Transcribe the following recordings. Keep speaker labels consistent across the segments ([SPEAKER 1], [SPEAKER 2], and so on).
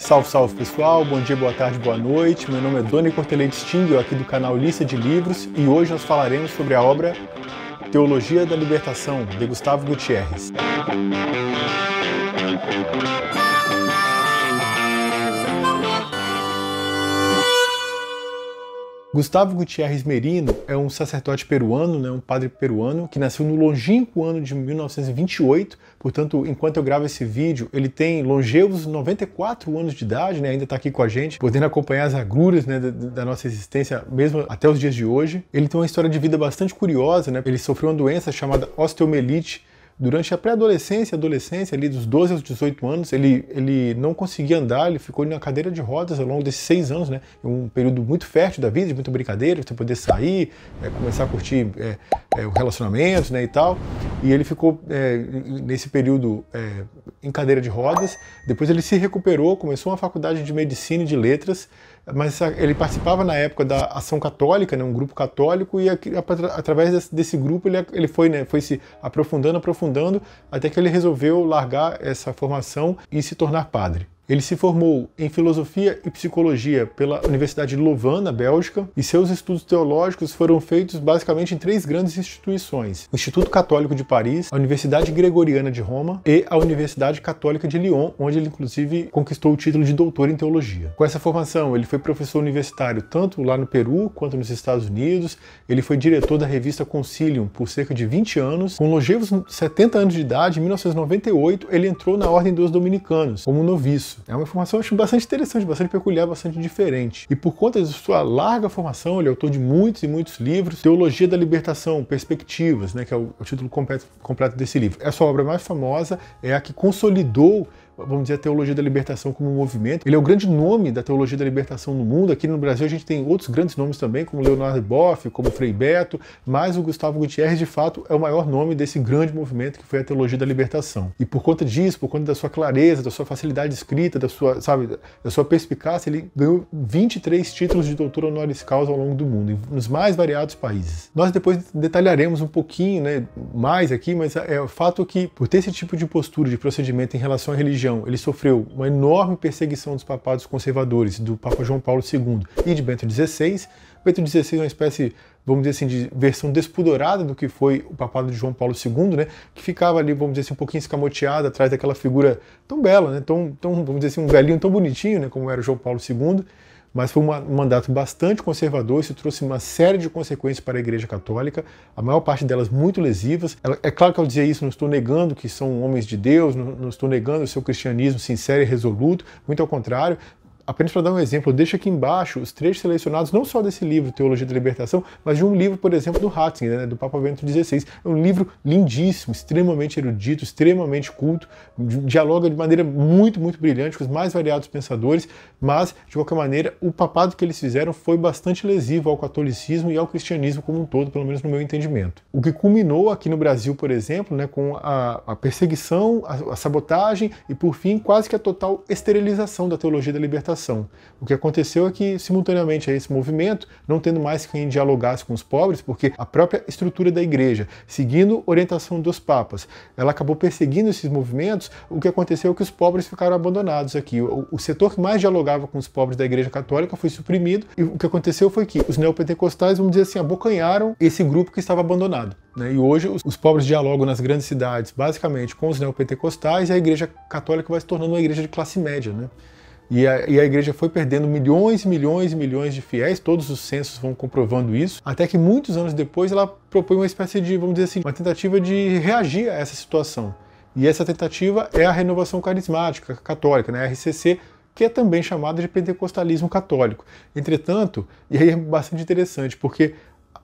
[SPEAKER 1] Salve, salve pessoal, bom dia, boa tarde, boa noite. Meu nome é Doni Cortelete Stingel, aqui do canal Lista de Livros, e hoje nós falaremos sobre a obra Teologia da Libertação, de Gustavo Gutierrez. Gustavo Gutierrez Merino é um sacerdote peruano, né, um padre peruano, que nasceu no longínquo ano de 1928. Portanto, enquanto eu gravo esse vídeo, ele tem longevos 94 anos de idade, né, ainda está aqui com a gente, podendo acompanhar as agruras né, da, da, nossa existência, mesmo até os dias de hoje. Ele tem uma história de vida bastante curiosa. Né? Ele sofreu uma doença chamada osteomelite Durante a pré-adolescência, adolescência, ali dos 12 aos 18 anos, ele, ele não conseguia andar, ele ficou na cadeira de rodas ao longo desses seis anos, né? Um período muito fértil da vida, de muita brincadeira, você poder sair, é, começar a curtir é, é, o relacionamento, né, e tal. E ele ficou nesse período em cadeira de rodas. Depois ele se recuperou, começou uma faculdade de medicina e de letras, mas ele participava na época da Ação Católica, né, um grupo católico, e através desse, grupo ele, ele foi, né, foi se aprofundando, aprofundando, até que ele resolveu largar essa formação e se tornar padre. Ele se formou em filosofia e psicologia pela Universidade de Louvain, na Bélgica, e seus estudos teológicos foram feitos basicamente em três grandes instituições: o Instituto Católico de Paris, a Universidade Gregoriana de Roma e a Universidade Católica de Lyon, onde ele inclusive conquistou o título de doutor em teologia. Com essa formação, ele foi professor universitário tanto lá no Peru quanto nos Estados Unidos. Ele foi diretor da revista Concilium por cerca de 20 anos. Com longevos 70 anos de idade, em 1998, ele entrou na Ordem dos Dominicanos como noviço isso. É uma informação acho, bastante interessante, bastante peculiar, bastante diferente. E por conta de sua larga formação, ele é autor de muitos e muitos livros, Teologia da Libertação, Perspectivas, né, que é o, título completo, completo desse livro. É sua obra mais famosa é a que consolidou vamos dizer, a teologia da libertação como um movimento. Ele é o grande nome da teologia da libertação no mundo. Aqui no Brasil a gente tem outros grandes nomes também, como Leonardo Boff, como Frei Beto, mas o Gustavo Gutierrez, de fato, é o maior nome desse grande movimento que foi a teologia da libertação. E por conta disso, por conta da sua clareza, da sua facilidade escrita, da sua, sabe, da sua perspicácia, ele ganhou 23 títulos de doutor honoris causa ao longo do mundo, nos mais variados países. Nós depois detalharemos um pouquinho né, mais aqui, mas é, é o fato que, por ter esse tipo de postura, de procedimento em relação à religião, religião, ele sofreu uma enorme perseguição dos papados conservadores, do Papa João Paulo II e de Bento XVI. Bento XVI é uma espécie, vamos dizer assim, de versão despudorada do que foi o papado de João Paulo II, né, que ficava ali, vamos dizer assim, um pouquinho escamoteado atrás daquela figura tão bela, né, tão, tão, vamos dizer assim, um velhinho tão bonitinho, né, como era o João Paulo II mas foi um mandato bastante conservador, isso trouxe uma série de consequências para a Igreja Católica, a maior parte delas muito lesivas. É claro que ao dizer isso, não estou negando que são homens de Deus, não estou negando o seu cristianismo sincero e resoluto, muito ao contrário, Apenas para dar um exemplo, deixa aqui embaixo os trechos selecionados não só desse livro, Teologia da Libertação, mas de um livro, por exemplo, do Hatzinger, né, do Papa Bento XVI. É um livro lindíssimo, extremamente erudito, extremamente culto, dialoga de maneira muito, muito brilhante com os mais variados pensadores, mas, de qualquer maneira, o papado que eles fizeram foi bastante lesivo ao catolicismo e ao cristianismo como um todo, pelo menos no meu entendimento. O que culminou aqui no Brasil, por exemplo, né, com a, a perseguição, a, a sabotagem e, por fim, quase que a total esterilização da Teologia da Libertação o que aconteceu é que, simultaneamente a esse movimento, não tendo mais quem dialogasse com os pobres, porque a própria estrutura da igreja, seguindo orientação dos papas, ela acabou perseguindo esses movimentos, o que aconteceu é que os pobres ficaram abandonados aqui. O, o setor que mais dialogava com os pobres da igreja católica foi suprimido, e o que aconteceu foi que os neopentecostais, vamos dizer assim, abocanharam esse grupo que estava abandonado. Né? E hoje os, os pobres dialogam nas grandes cidades, basicamente com os neopentecostais, e a igreja católica vai se tornando uma igreja de classe média. Né? E a, e a, igreja foi perdendo milhões e milhões e milhões de fiéis, todos os censos vão comprovando isso, até que muitos anos depois ela propõe uma espécie de, vamos dizer assim, uma tentativa de reagir a essa situação. E essa tentativa é a renovação carismática católica, né, a RCC, que é também chamada de pentecostalismo católico. Entretanto, e aí é bastante interessante, porque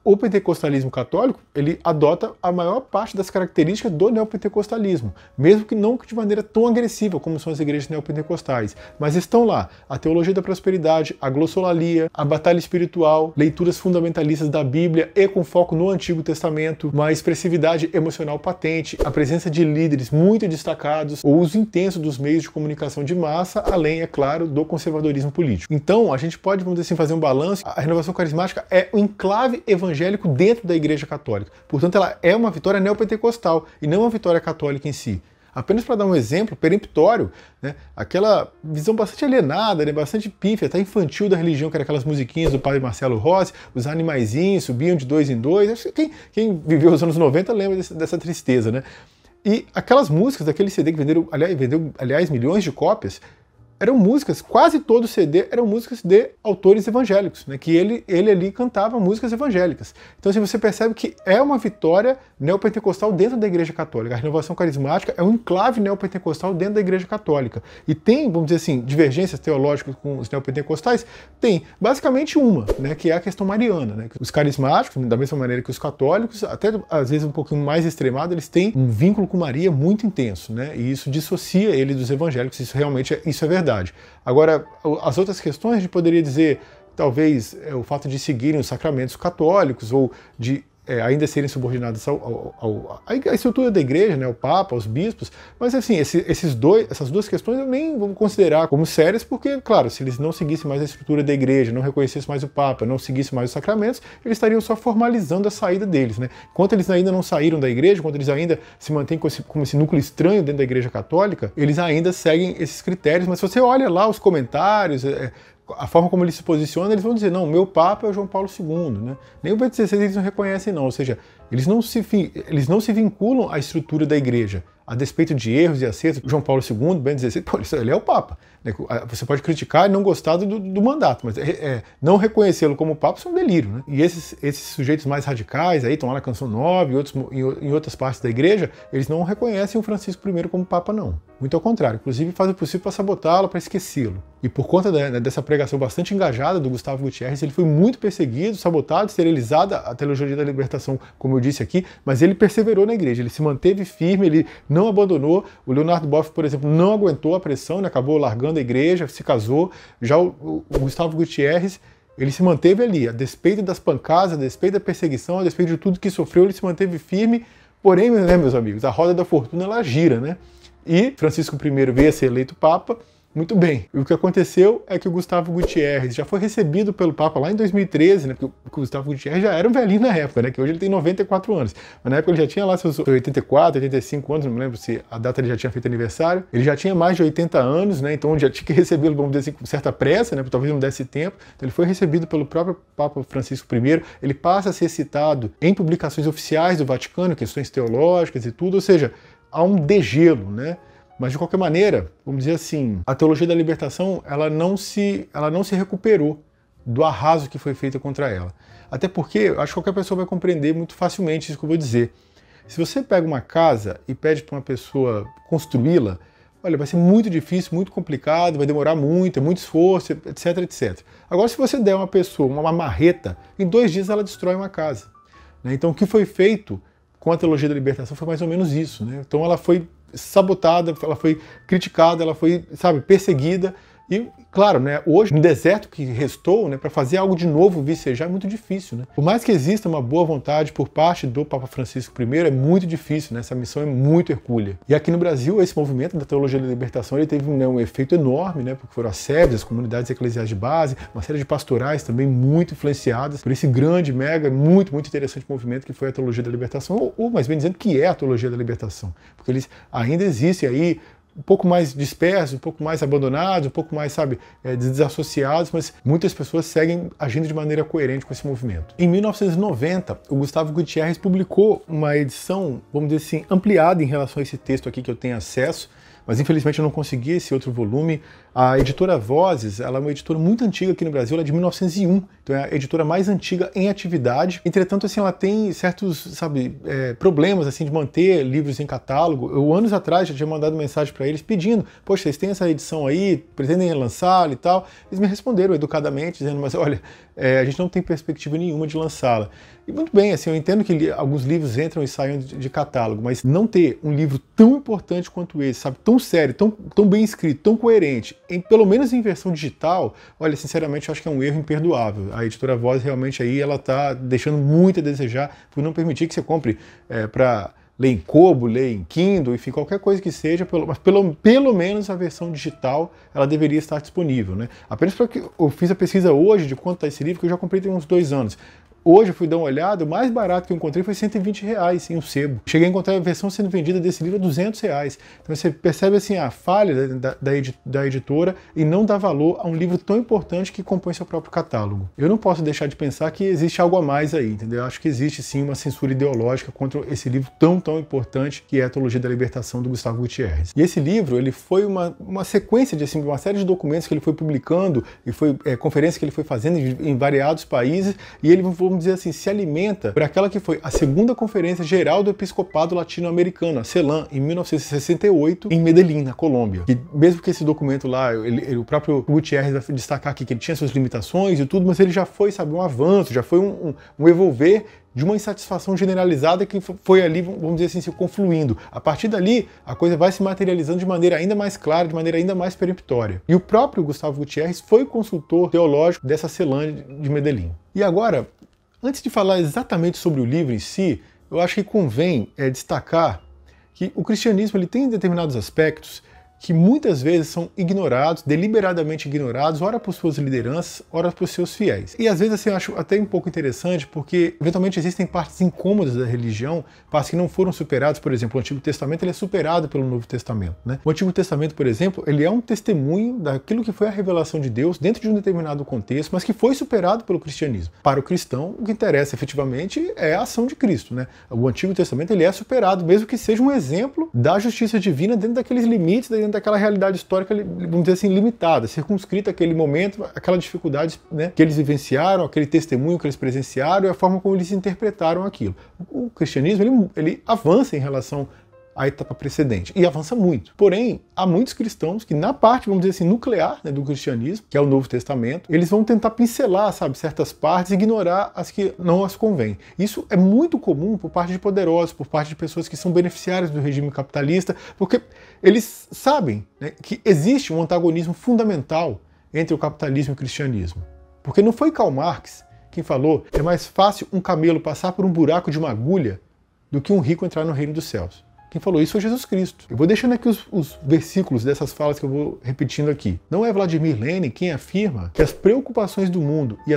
[SPEAKER 1] o pentecostalismo católico ele adota a maior parte das características do neopentecostalismo, mesmo que não de maneira tão agressiva como são as igrejas neopentecostais, mas estão lá a teologia da prosperidade, a glossolalia, a batalha espiritual, leituras fundamentalistas da Bíblia e com foco no Antigo Testamento, uma expressividade emocional patente, a presença de líderes muito destacados, o uso intenso dos meios de comunicação de massa, além, é claro, do conservadorismo político. Então, a gente pode, vamos dizer assim, fazer um balanço. A renovação carismática é o um enclave evangélico evangélico dentro da Igreja Católica. Portanto, ela é uma vitória neopentecostal e não uma vitória católica em si. Apenas para dar um exemplo peremptório, né, aquela visão bastante alienada, né, bastante pífia, até infantil da religião, que era aquelas musiquinhas do padre Marcelo Rossi, os animaizinhos subiam de dois em dois. Acho que quem, quem viveu os anos 90 lembra desse, dessa tristeza, né? E aquelas músicas daquele CD que venderam, aliás, vendeu, aliás, milhões de cópias, eram músicas, quase todo o CD eram músicas de autores evangélicos, né, que ele, ele ali cantava músicas evangélicas. Então assim, você percebe que é uma vitória neopentecostal dentro da Igreja Católica. A renovação carismática é um enclave neopentecostal dentro da Igreja Católica. E tem, vamos dizer assim, divergências teológicas com os neopentecostais? Tem, basicamente uma, né, que é a questão mariana. Né? Os carismáticos, da mesma maneira que os católicos, até às vezes um pouquinho mais extremado, eles têm um vínculo com Maria muito intenso, né? e isso dissocia ele dos evangélicos, isso realmente é, isso é verdade verdade. Agora, as outras questões a gente poderia dizer, talvez, é, o fato de seguirem os sacramentos católicos ou de é, ainda serem subordinados ao, ao, ao, à estrutura da igreja, né, ao Papa, aos bispos, mas assim, esse, esses dois, essas duas questões eu nem vou considerar como sérias, porque, claro, se eles não seguissem mais a estrutura da igreja, não reconhecessem mais o Papa, não seguissem mais os sacramentos, eles estariam só formalizando a saída deles. Né? Enquanto eles ainda não saíram da igreja, enquanto eles ainda se mantêm como esse, esse núcleo estranho dentro da igreja católica, eles ainda seguem esses critérios, mas se você olha lá os comentários, é, a forma como ele se posiciona, eles vão dizer, não, meu Papa é o João Paulo II, né? Nem o Pedro XVI eles não reconhecem, não. Ou seja, eles não se, eles não se vinculam à estrutura da igreja a despeito de erros e acertos, João Paulo II, Bento XVI, pô, ele é o Papa. Né? Você pode criticar e não gostar do, do mandato, mas é, é, não reconhecê-lo como Papa isso é um delírio. Né? E esses, esses sujeitos mais radicais, aí estão lá na Canção 9 e outros, em, em, outras partes da igreja, eles não reconhecem o Francisco I como Papa, não. Muito ao contrário, inclusive fazem o possível para sabotá-lo, para esquecê-lo. E por conta da, dessa pregação bastante engajada do Gustavo Gutierrez, ele foi muito perseguido, sabotado, esterilizado, a Teologia da Libertação, como eu disse aqui, mas ele perseverou na igreja, ele se manteve firme, ele não abandonou. O Leonardo Boff, por exemplo, não aguentou a pressão, né? acabou largando a igreja, se casou. Já o, o Gustavo Gutierrez, ele se manteve ali, a despeito das pancadas, a despeito da perseguição, a despeito de tudo que sofreu, ele se manteve firme. Porém, né, meus amigos, a roda da fortuna ela gira, né? E Francisco I veio a ser eleito Papa, muito bem. E o que aconteceu é que o Gustavo Gutierrez já foi recebido pelo Papa lá em 2013, né? Porque o Gustavo Gutierrez já era um velhinho na época, né? Que hoje ele tem 94 anos. Mas na época ele já tinha lá seus 84, 85 anos, não me lembro se a data ele já tinha feito aniversário. Ele já tinha mais de 80 anos, né? Então já tinha que recebê-lo, vamos dizer assim, com certa pressa, né? Porque talvez não desse tempo. Então ele foi recebido pelo próprio Papa Francisco I. Ele passa a ser citado em publicações oficiais do Vaticano, questões teológicas e tudo, ou seja, há um degelo, né? Mas de qualquer maneira, vamos dizer assim, a teologia da libertação, ela não se, ela não se recuperou do arraso que foi feito contra ela. Até porque acho que qualquer pessoa vai compreender muito facilmente isso que eu vou dizer. Se você pega uma casa e pede para uma pessoa construí-la, olha, vai ser muito difícil, muito complicado, vai demorar muito, é muito esforço, etc, etc. Agora, se você der uma pessoa uma marreta, em dois dias ela destrói uma casa. Né? Então, o que foi feito com a teologia da libertação foi mais ou menos isso. Né? Então, ela foi sabotada, ela foi criticada, ela foi, sabe, perseguida e, claro, né, hoje, no deserto que restou, né, para fazer algo de novo vicejar é muito difícil. Né? Por mais que exista uma boa vontade por parte do Papa Francisco I, é muito difícil, né? essa missão é muito hercúlea. E aqui no Brasil, esse movimento da teologia da libertação ele teve né, um efeito enorme, né, porque foram as sedes, as comunidades eclesiais de base, uma série de pastorais também muito influenciadas por esse grande, mega, muito, muito interessante movimento que foi a teologia da libertação, ou, ou mais bem dizendo, que é a teologia da libertação. Porque eles ainda existem aí um pouco mais dispersos, um pouco mais abandonados, um pouco mais, sabe, é, desassociados, mas muitas pessoas seguem agindo de maneira coerente com esse movimento. Em 1990, o Gustavo Gutierrez publicou uma edição, vamos dizer assim, ampliada em relação a esse texto aqui que eu tenho acesso, mas infelizmente eu não consegui esse outro volume, a editora Vozes, ela é uma editora muito antiga aqui no Brasil, ela é de 1901, então é a editora mais antiga em atividade. Entretanto, assim, ela tem certos, sabe, é, problemas assim de manter livros em catálogo. Eu anos atrás já tinha mandado mensagem para eles pedindo, poxa, vocês têm essa edição aí, pretendem lançá-la e tal. Eles me responderam educadamente dizendo, mas olha, é, a gente não tem perspectiva nenhuma de lançá-la. E muito bem, assim, eu entendo que li alguns livros entram e saem de, de catálogo, mas não ter um livro tão importante quanto esse, sabe, tão sério, tão, tão bem escrito, tão coerente em, pelo menos em versão digital, olha, sinceramente, eu acho que é um erro imperdoável. A editora Voz realmente aí ela está deixando muito a desejar por não permitir que você compre é, para ler em Kobo, ler em Kindle, enfim, qualquer coisa que seja, pelo, mas pelo, pelo menos a versão digital ela deveria estar disponível. Né? Apenas porque eu fiz a pesquisa hoje de quanto está esse livro, que eu já comprei tem uns dois anos. Hoje eu fui dar uma olhada, o mais barato que eu encontrei foi 120 reais em um sebo. Cheguei a encontrar a versão sendo vendida desse livro a 200 reais. Então você percebe assim a falha da, da, da editora e não dá valor a um livro tão importante que compõe seu próprio catálogo. Eu não posso deixar de pensar que existe algo a mais aí, entendeu? Eu acho que existe sim uma censura ideológica contra esse livro tão, tão importante que é a Teologia da Libertação do Gustavo Gutierrez. E esse livro, ele foi uma, uma sequência de assim, uma série de documentos que ele foi publicando e foi é, conferências que ele foi fazendo em, em variados países e ele foi vamos dizer assim, se alimenta por aquela que foi a segunda Conferência Geral do Episcopado Latino-Americano, a CELAM, em 1968, em Medellín, na Colômbia. E mesmo que esse documento lá, ele, ele, o próprio Gutierrez vai destacar aqui que ele tinha suas limitações e tudo, mas ele já foi, sabe, um avanço, já foi um, um, um evolver de uma insatisfação generalizada que foi ali, vamos dizer assim, se confluindo. A partir dali, a coisa vai se materializando de maneira ainda mais clara, de maneira ainda mais peremptória. E o próprio Gustavo Gutierrez foi consultor teológico dessa Celândia de Medellín. E agora, Antes de falar exatamente sobre o livro em si, eu acho que convém é, destacar que o cristianismo ele tem determinados aspectos que muitas vezes são ignorados, deliberadamente ignorados, ora por suas lideranças, ora por seus fiéis. E às vezes assim, eu acho até um pouco interessante, porque eventualmente existem partes incômodas da religião, partes que não foram superadas, por exemplo, o Antigo Testamento ele é superado pelo Novo Testamento. Né? O Antigo Testamento, por exemplo, ele é um testemunho daquilo que foi a revelação de Deus dentro de um determinado contexto, mas que foi superado pelo cristianismo. Para o cristão, o que interessa efetivamente é a ação de Cristo. Né? O Antigo Testamento ele é superado, mesmo que seja um exemplo da justiça divina dentro daqueles limites, dentro daquela realidade histórica, vamos dizer assim, limitada, circunscrita aquele momento, aquela dificuldade né, que eles vivenciaram, aquele testemunho que eles presenciaram e a forma como eles interpretaram aquilo. O cristianismo ele, ele avança em relação a etapa precedente. E avança muito. Porém, há muitos cristãos que, na parte, vamos dizer assim, nuclear né, do cristianismo, que é o Novo Testamento, eles vão tentar pincelar, sabe, certas partes e ignorar as que não as convêm. Isso é muito comum por parte de poderosos, por parte de pessoas que são beneficiárias do regime capitalista, porque eles sabem né, que existe um antagonismo fundamental entre o capitalismo e o cristianismo. Porque não foi Karl Marx quem falou é mais fácil um camelo passar por um buraco de uma agulha do que um rico entrar no reino dos céus. Quem falou isso foi Jesus Cristo. Eu vou deixando aqui os, os versículos dessas falas que eu vou repetindo aqui. Não é Vladimir Lenin quem afirma que as preocupações do mundo e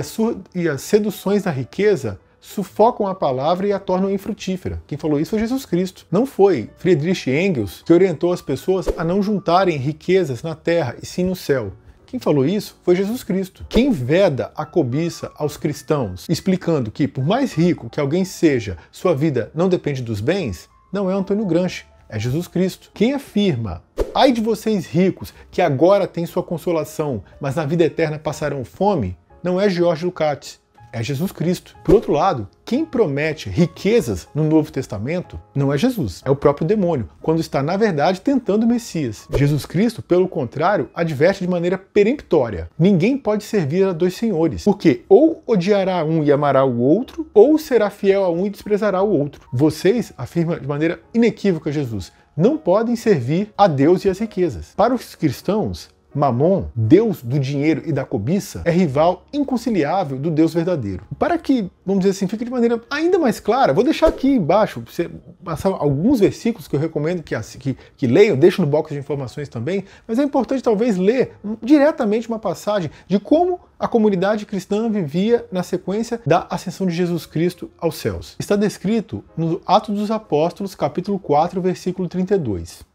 [SPEAKER 1] e as seduções da riqueza sufocam a palavra e a tornam infrutífera. Quem falou isso foi Jesus Cristo. Não foi Friedrich Engels que orientou as pessoas a não juntarem riquezas na terra e sim no céu. Quem falou isso foi Jesus Cristo. Quem veda a cobiça aos cristãos, explicando que, por mais rico que alguém seja, sua vida não depende dos bens, não é Antônio Gramsci, é Jesus Cristo. Quem afirma, ai de vocês ricos, que agora têm sua consolação, mas na vida eterna passarão fome, não é George Lukács, é Jesus Cristo. Por outro lado, quem promete riquezas no Novo Testamento não é Jesus, é o próprio demônio, quando está, na verdade, tentando o Messias. Jesus Cristo, pelo contrário, adverte de maneira peremptória: ninguém pode servir a dois senhores, porque ou odiará um e amará o outro, ou será fiel a um e desprezará o outro. Vocês, afirma de maneira inequívoca Jesus, não podem servir a Deus e as riquezas. Para os cristãos, Mamon, deus do dinheiro e da cobiça, é rival inconciliável do deus verdadeiro. Para que, vamos dizer assim, fique de maneira ainda mais clara, vou deixar aqui embaixo, você passar alguns versículos que eu recomendo que, que, que leiam, deixo no box de informações também, mas é importante talvez ler diretamente uma passagem de como a comunidade cristã vivia na sequência da ascensão de Jesus Cristo aos céus. Está descrito no Atos dos Apóstolos, capítulo 4, versículo 32.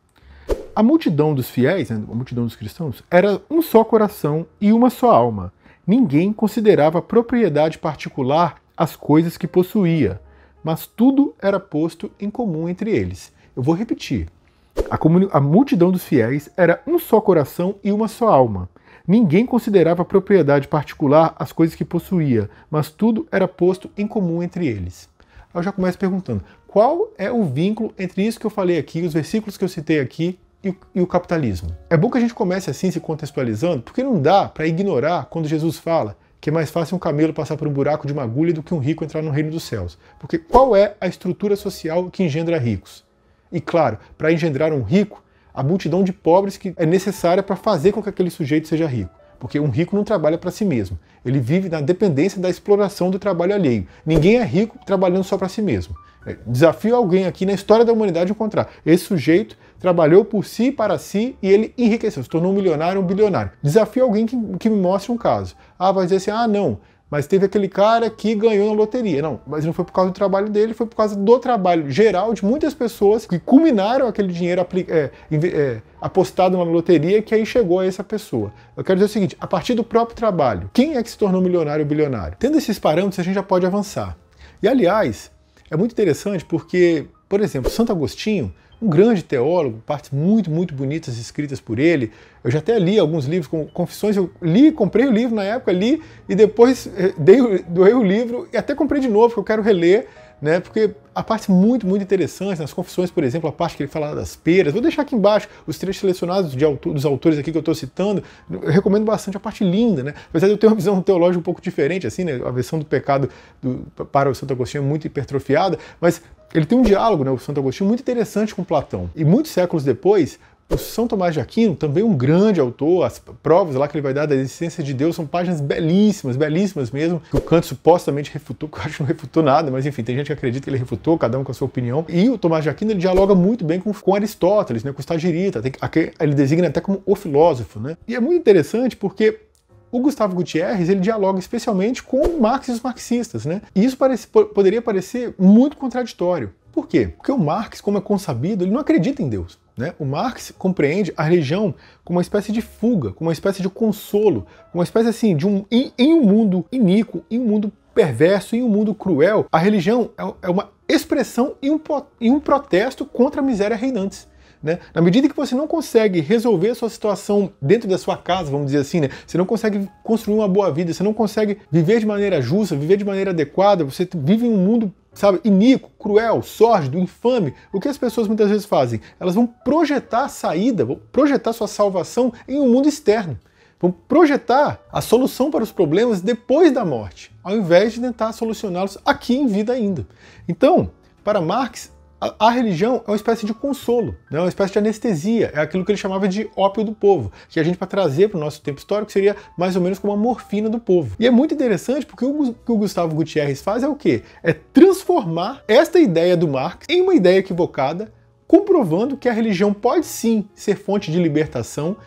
[SPEAKER 1] A multidão dos fiéis, né, a multidão dos cristãos, era um só coração e uma só alma. Ninguém considerava propriedade particular as coisas que possuía, mas tudo era posto em comum entre eles. Eu vou repetir. A, a multidão dos fiéis era um só coração e uma só alma. Ninguém considerava propriedade particular as coisas que possuía, mas tudo era posto em comum entre eles. Aí eu já começo perguntando: qual é o vínculo entre isso que eu falei aqui, os versículos que eu citei aqui, e, e o capitalismo. É bom que a gente comece assim se contextualizando, porque não dá para ignorar quando Jesus fala que é mais fácil um camelo passar por um buraco de uma agulha do que um rico entrar no reino dos céus. Porque qual é a estrutura social que engendra ricos? E claro, para engendrar um rico, a multidão de pobres que é necessária para fazer com que aquele sujeito seja rico. Porque um rico não trabalha para si mesmo. Ele vive na dependência da exploração do trabalho alheio. Ninguém é rico trabalhando só para si mesmo. É, desafio alguém aqui na história da humanidade a encontrar esse sujeito trabalhou por si para si e ele enriqueceu, se tornou um milionário, um bilionário. Desafio alguém que, que me mostre um caso. Ah, vai dizer assim, ah, não, mas teve aquele cara que ganhou na loteria. Não, mas não foi por causa do trabalho dele, foi por causa do trabalho geral de muitas pessoas que culminaram aquele dinheiro é, é, apostado na loteria que aí chegou a essa pessoa. Eu quero dizer o seguinte: a partir do próprio trabalho, quem é que se tornou milionário ou bilionário? Tendo esses parâmetros, a gente já pode avançar. E aliás, é muito interessante porque, por exemplo, Santo Agostinho um grande teólogo, partes muito, muito bonitas escritas por ele. Eu já até li alguns livros, como Confissões, eu li, comprei o livro na época, li e depois eh, dei, doei o livro e até comprei de novo, que eu quero reler, né? Porque a parte muito, muito interessante nas Confissões, por exemplo, a parte que ele fala das peras, vou deixar aqui embaixo os trechos selecionados de, dos autores aqui que eu estou citando, eu recomendo bastante a parte linda, né? Apesar de eu ter uma visão teológica um pouco diferente, assim, né? A versão do pecado do, para o Santo Agostinho é muito hipertrofiada, mas ele tem um diálogo, né, o Santo Agostinho, muito interessante com Platão. E muitos séculos depois, o São Tomás de Aquino, também um grande autor, as provas lá que ele vai dar da existência de Deus são páginas belíssimas, belíssimas mesmo, que o Kant supostamente refutou, que eu acho que não refutou nada, mas enfim, tem gente que acredita que ele refutou, cada um com a sua opinião. E o Tomás de Aquino ele dialoga muito bem com, com Aristóteles, né, com o Stagirita, tem, ele designa até como o filósofo. Né? E é muito interessante porque o Gustavo Gutierrez ele dialoga especialmente com Marx e os marxistas, né? E isso parece, poderia parecer muito contraditório. Por quê? Porque o Marx, como é consabido, ele não acredita em Deus. Né? O Marx compreende a religião como uma espécie de fuga, como uma espécie de consolo, uma espécie assim de um em, em um mundo iníquo, em um mundo perverso, em um mundo cruel, a religião é, é uma expressão e um, e um protesto contra a miséria reinantes. Né? Na medida que você não consegue resolver a sua situação dentro da sua casa, vamos dizer assim, né? você não consegue construir uma boa vida, você não consegue viver de maneira justa, viver de maneira adequada, você vive em um mundo sabe, iníquo, cruel, sórdido, infame, o que as pessoas muitas vezes fazem? Elas vão projetar a saída, vão projetar sua salvação em um mundo externo. Vão projetar a solução para os problemas depois da morte, ao invés de tentar solucioná-los aqui em vida ainda. Então, para Marx, a, a, religião é uma espécie de consolo, né? É uma espécie de anestesia, é aquilo que ele chamava de ópio do povo, que a gente, para trazer para o nosso tempo histórico, seria mais ou menos como a morfina do povo. E é muito interessante porque o que o Gustavo Gutierrez faz é o quê? É transformar esta ideia do Marx em uma ideia equivocada, comprovando que a religião pode sim ser fonte de libertação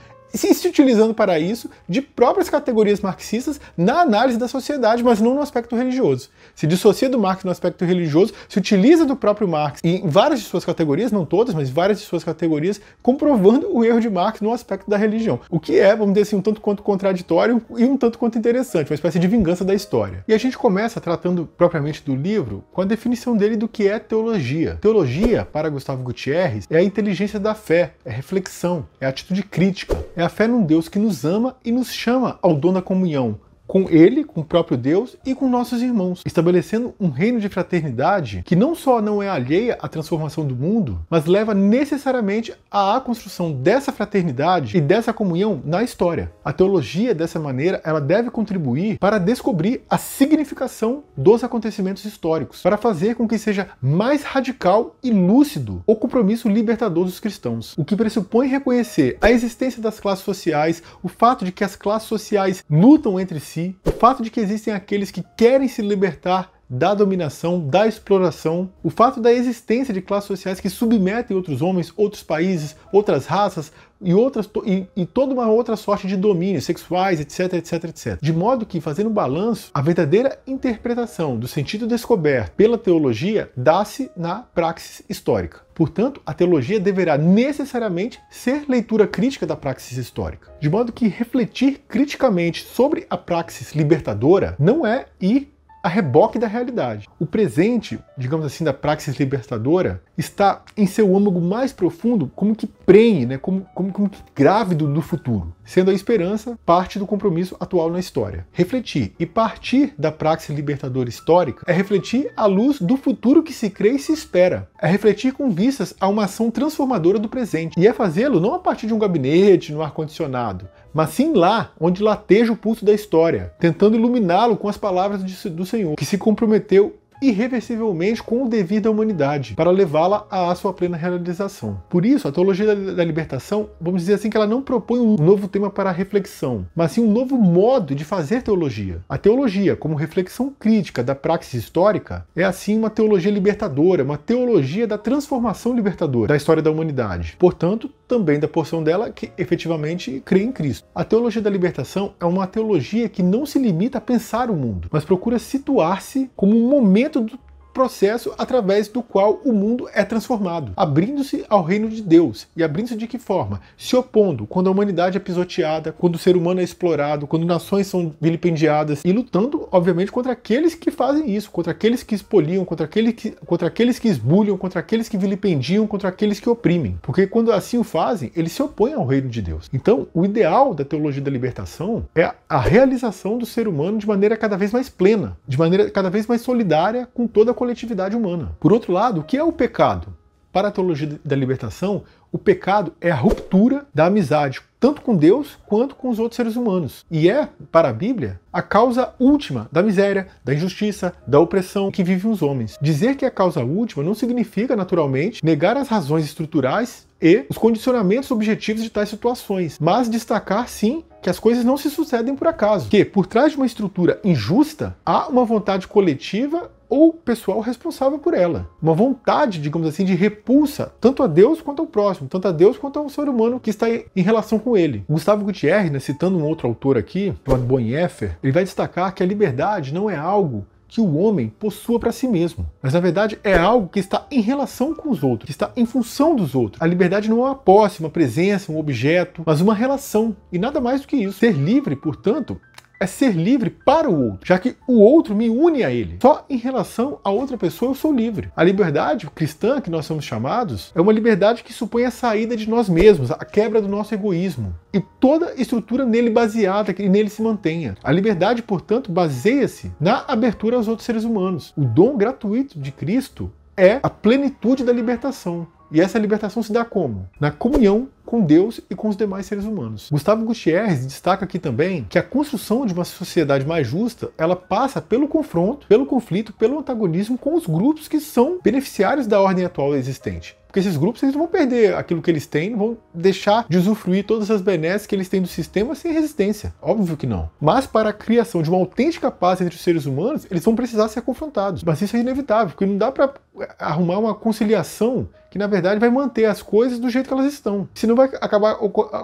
[SPEAKER 1] e se utilizando para isso de próprias categorias marxistas na análise da sociedade, mas não no aspecto religioso. Se dissocia do Marx no aspecto religioso, se utiliza do próprio Marx em várias de suas categorias, não todas, mas várias de suas categorias, comprovando o erro de Marx no aspecto da religião. O que é, vamos dizer assim, um tanto quanto contraditório e um tanto quanto interessante, uma espécie de vingança da história. E a gente começa tratando propriamente do livro com a definição dele do que é teologia. Teologia, para Gustavo Gutierrez, é a inteligência da fé, é reflexão, é atitude crítica, é a fé num Deus que nos ama e nos chama ao dom da comunhão, com ele, com o próprio Deus e com nossos irmãos, estabelecendo um reino de fraternidade que não só não é alheia à transformação do mundo, mas leva necessariamente à construção dessa fraternidade e dessa comunhão na história. A teologia dessa maneira, ela deve contribuir para descobrir a significação dos acontecimentos históricos, para fazer com que seja mais radical e lúcido o compromisso libertador dos cristãos, o que pressupõe reconhecer a existência das classes sociais, o fato de que as classes sociais lutam entre si si, o fato de que existem aqueles que querem se libertar da dominação, da exploração, o fato da existência de classes sociais que submetem outros homens, outros países, outras raças e, outras, e, e toda uma outra sorte de domínio, sexuais, etc, etc, etc. De modo que, fazendo um balanço, a verdadeira interpretação do sentido descoberto pela teologia dá-se na praxis histórica. Portanto, a teologia deverá necessariamente ser leitura crítica da praxis histórica. De modo que refletir criticamente sobre a praxis libertadora não é ir a reboque da realidade. O presente, digamos assim, da praxis libertadora está em seu âmago mais profundo como que prenhe, né, como, como, como que grávido do futuro, sendo a esperança parte do compromisso atual na história. Refletir e partir da praxis libertadora histórica é refletir à luz do futuro que se crê e se espera. É refletir com vistas a uma ação transformadora do presente. E é fazê-lo não a partir de um gabinete, no ar-condicionado, mas sim lá onde lateja o pulso da história, tentando iluminá-lo com as palavras de, do Senhor, que se comprometeu irreversivelmente com o devido da humanidade, para levá-la à sua plena realização. Por isso, a teologia da libertação, vamos dizer assim, que ela não propõe um novo tema para reflexão, mas sim um novo modo de fazer teologia. A teologia, como reflexão crítica da praxis histórica, é assim uma teologia libertadora, uma teologia da transformação libertadora da história da humanidade. Portanto, também da porção dela que efetivamente crê em Cristo. A teologia da libertação é uma teologia que não se limita a pensar o mundo, mas procura situar-se como um momento dentro do processo através do qual o mundo é transformado, abrindo-se ao reino de Deus. E abrindo-se de que forma? Se opondo quando a humanidade é pisoteada, quando o ser humano é explorado, quando nações são vilipendiadas e lutando, obviamente, contra aqueles que fazem isso, contra aqueles que expoliam, contra, aquele que, contra aqueles que esbulham, contra aqueles que vilipendiam, contra aqueles que oprimem. Porque quando assim o fazem, eles se opõem ao reino de Deus. Então, o ideal da teologia da libertação é a realização do ser humano de maneira cada vez mais plena, de maneira cada vez mais solidária com toda a coletividade humana. Por outro lado, o que é o pecado? Para a teologia da libertação, o pecado é a ruptura da amizade, tanto com Deus quanto com os outros seres humanos. E é, para a Bíblia, a causa última da miséria, da injustiça, da opressão que vivem os homens. Dizer que é a causa última não significa, naturalmente, negar as razões estruturais e os condicionamentos objetivos de tais situações, mas destacar sim que as coisas não se sucedem por acaso, que por trás de uma estrutura injusta há uma vontade coletiva ou pessoal responsável por ela. Uma vontade, digamos assim, de repulsa, tanto a Deus quanto ao próximo, tanto a Deus quanto ao ser humano que está em relação com ele. Gustavo Gutierrez, né, citando um outro autor aqui, John Bonheffer, ele vai destacar que a liberdade não é algo que o homem possua para si mesmo. Mas na verdade é algo que está em relação com os outros, que está em função dos outros. A liberdade não é uma posse, uma presença, um objeto, mas uma relação. E nada mais do que isso. Ser livre, portanto, é ser livre para o outro, já que o outro me une a ele. Só em relação a outra pessoa eu sou livre. A liberdade cristã que nós somos chamados é uma liberdade que supõe a saída de nós mesmos, a quebra do nosso egoísmo e toda estrutura nele baseada que nele se mantenha. A liberdade, portanto, baseia-se na abertura aos outros seres humanos. O dom gratuito de Cristo é a plenitude da libertação. E essa libertação se dá como? Na comunhão com Deus e com os demais seres humanos. Gustavo Gutierrez destaca aqui também que a construção de uma sociedade mais justa, ela passa pelo confronto, pelo conflito, pelo antagonismo com os grupos que são beneficiários da ordem atual existente. Porque esses grupos eles vão perder aquilo que eles têm, vão deixar de usufruir todas as benesses que eles têm do sistema sem resistência. Óbvio que não. Mas para a criação de uma autêntica paz entre os seres humanos, eles vão precisar ser confrontados. Mas isso é inevitável, porque não dá para arrumar uma conciliação que na verdade vai manter as coisas do jeito que elas estão. Se vai acabar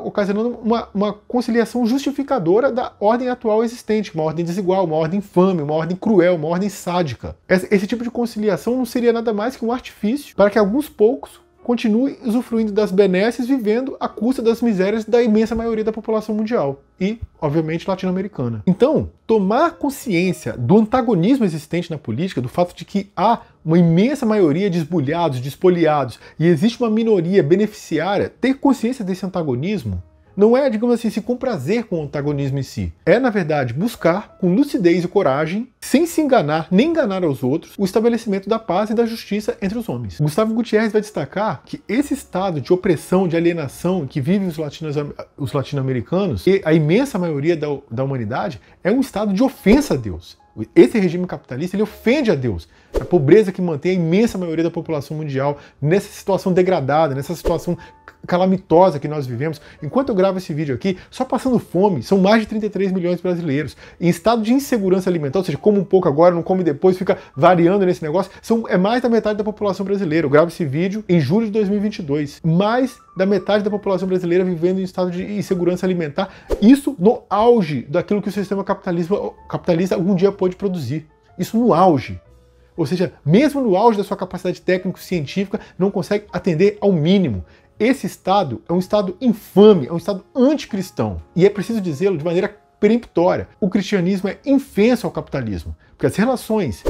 [SPEAKER 1] ocasionando uma, uma conciliação justificadora da ordem atual existente, uma ordem desigual, uma ordem infame, uma ordem cruel, uma ordem sádica. Esse, esse tipo de conciliação não seria nada mais que um artifício para que alguns poucos continue usufruindo das benesses, vivendo à custa das misérias da imensa maioria da população mundial e, obviamente, latino-americana. Então, tomar consciência do antagonismo existente na política, do fato de que há uma imensa maioria de esbulhados, de espoliados, e existe uma minoria beneficiária, ter consciência desse antagonismo não é, digamos assim, se comprazer com o antagonismo em si. É, na verdade, buscar, com lucidez e coragem, sem se enganar nem enganar aos outros, o estabelecimento da paz e da justiça entre os homens. Gustavo Gutierrez vai destacar que esse estado de opressão, de alienação que vivem os, latino-americanos e a imensa maioria da, da humanidade é um estado de ofensa a Deus. Esse regime capitalista ele ofende a Deus. A pobreza que mantém a imensa maioria da população mundial nessa situação degradada, nessa situação calamitosa que nós vivemos. Enquanto eu gravo esse vídeo aqui, só passando fome, são mais de 33 milhões de brasileiros. Em estado de insegurança alimentar, ou seja, come um pouco agora, não come depois, fica variando nesse negócio, são, é mais da metade da população brasileira. Eu gravo esse vídeo em julho de 2022. Mais da metade da população brasileira vivendo em estado de insegurança alimentar. Isso no auge daquilo que o sistema capitalista algum dia pode produzir. Isso no auge. Ou seja, mesmo no auge da sua capacidade técnico-científica, não consegue atender ao mínimo. Esse Estado é um Estado infame, é um Estado anticristão. E é preciso dizê-lo de maneira peremptória. O cristianismo é infenso ao capitalismo, porque as relações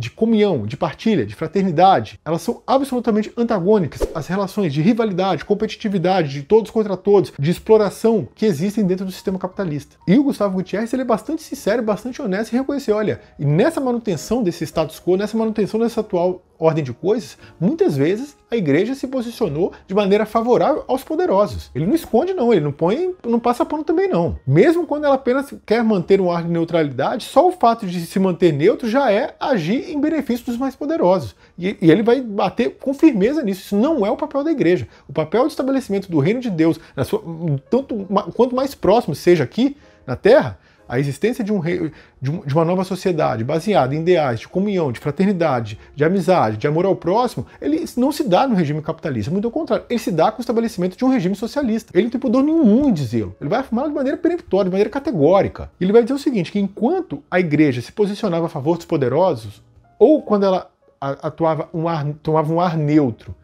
[SPEAKER 1] de comunhão, de partilha, de fraternidade, elas são absolutamente antagônicas às relações de rivalidade, competitividade, de todos contra todos, de exploração que existem dentro do sistema capitalista. E o Gustavo Gutierrez ele é bastante sincero, bastante honesto e reconheceu, olha, e nessa manutenção desse status quo, nessa manutenção dessa atual ordem de coisas, muitas vezes a igreja se posicionou de maneira favorável aos poderosos. Ele não esconde não, ele não põe, não passa pano também não. Mesmo quando ela apenas quer manter um ar de neutralidade, só o fato de se manter neutro já é agir em benefício dos mais poderosos. E, e ele vai bater com firmeza nisso. Isso não é o papel da igreja. O papel do estabelecimento do reino de Deus, sua, tanto quanto mais próximo seja aqui na Terra, a existência de, um rei, de, um, de uma nova sociedade baseada em ideais de comunhão, de fraternidade, de amizade, de amor ao próximo, ele não se dá no regime capitalista. Muito ao contrário, ele se dá com o estabelecimento de um regime socialista. Ele não tem pudor nenhum em dizê-lo. Ele vai afirmar de maneira peremptória, de maneira categórica. Ele vai dizer o seguinte, que enquanto a igreja se posicionava a favor dos poderosos, ou quando ela atuava um ar, tomava um ar neutro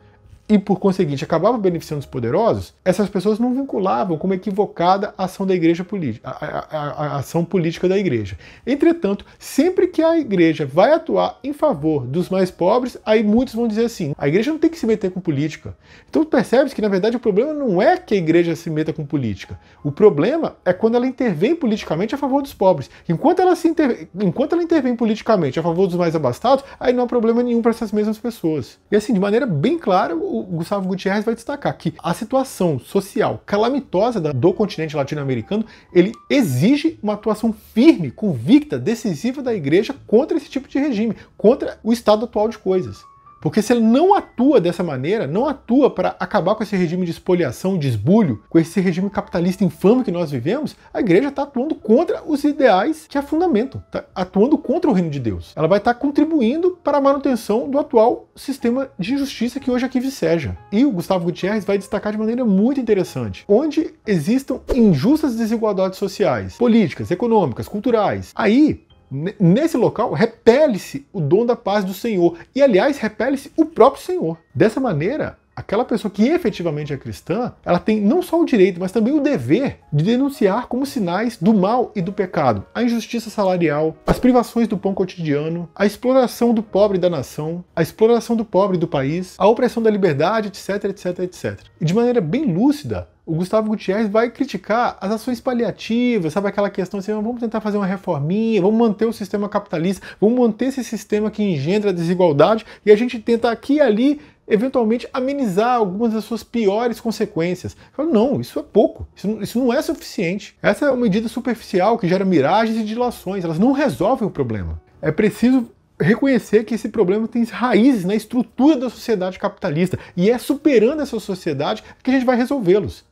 [SPEAKER 1] e, por conseguinte, acabava beneficiando os poderosos, essas pessoas não vinculavam como equivocada a ação da igreja política, a, a, a, ação política da igreja. Entretanto, sempre que a igreja vai atuar em favor dos mais pobres, aí muitos vão dizer assim: a igreja não tem que se meter com política. Então percebes que, na verdade, o problema não é que a igreja se meta com política. O problema é quando ela intervém politicamente a favor dos pobres. Enquanto ela, se intervém, enquanto ela intervém politicamente a favor dos mais abastados, aí não há problema nenhum para essas mesmas pessoas. E assim, de maneira bem clara, o o Gustavo Gutierrez vai destacar que a situação social calamitosa do continente latino-americano ele exige uma atuação firme, convicta, decisiva da igreja contra esse tipo de regime, contra o estado atual de coisas. Porque se ele não atua dessa maneira, não atua para acabar com esse regime de espoliação, de esbulho, com esse regime capitalista infame que nós vivemos, a igreja está atuando contra os ideais que a é fundamentam, está atuando contra o reino de Deus. Ela vai estar tá contribuindo para a manutenção do atual sistema de injustiça que hoje aqui viceja. E o Gustavo Gutierrez vai destacar de maneira muito interessante, onde existam injustas desigualdades sociais, políticas, econômicas, culturais. Aí Nesse local, repele-se o dom da paz do Senhor. E, aliás, repele-se o próprio Senhor. Dessa maneira, aquela pessoa que efetivamente é cristã, ela tem não só o direito, mas também o dever de denunciar como sinais do mal e do pecado, a injustiça salarial, as privações do pão cotidiano, a exploração do pobre da nação, a exploração do pobre do país, a opressão da liberdade, etc, etc, etc. E de maneira bem lúcida, o Gustavo Gutierrez vai criticar as ações paliativas, sabe aquela questão assim, vamos tentar fazer uma reforminha, vamos manter o sistema capitalista, vamos manter esse sistema que engendra desigualdade e a gente tenta aqui e ali eventualmente amenizar algumas das suas piores consequências. Falo, não, isso é pouco, isso não, isso não é suficiente. Essa é uma medida superficial que gera miragens e dilações, elas não resolvem o problema. É preciso reconhecer que esse problema tem raízes na estrutura da sociedade capitalista e é superando essa sociedade que a gente vai resolvê-los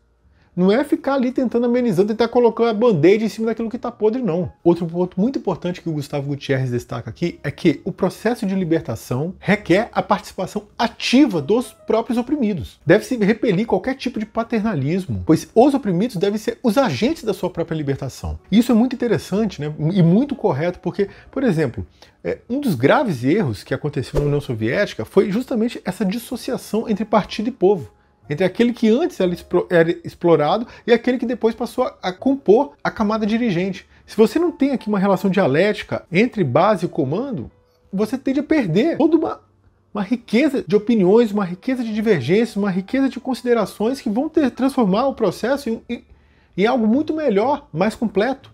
[SPEAKER 1] não é ficar ali tentando amenizar, tentar colocar a band-aid em cima daquilo que está podre, não. Outro ponto muito importante que o Gustavo Gutierrez destaca aqui é que o processo de libertação requer a participação ativa dos próprios oprimidos. Deve-se repelir qualquer tipo de paternalismo, pois os oprimidos devem ser os agentes da sua própria libertação. Isso é muito interessante né? e muito correto, porque, por exemplo, é, um dos graves erros que aconteceu na União Soviética foi justamente essa dissociação entre partido e povo entre aquele que antes era explorado e aquele que depois passou a compor a camada dirigente. Se você não tem aqui uma relação dialética entre base e comando, você tende a perder toda uma, uma riqueza de opiniões, uma riqueza de divergências, uma riqueza de considerações que vão ter, transformar o processo em, em, em algo muito melhor, mais completo,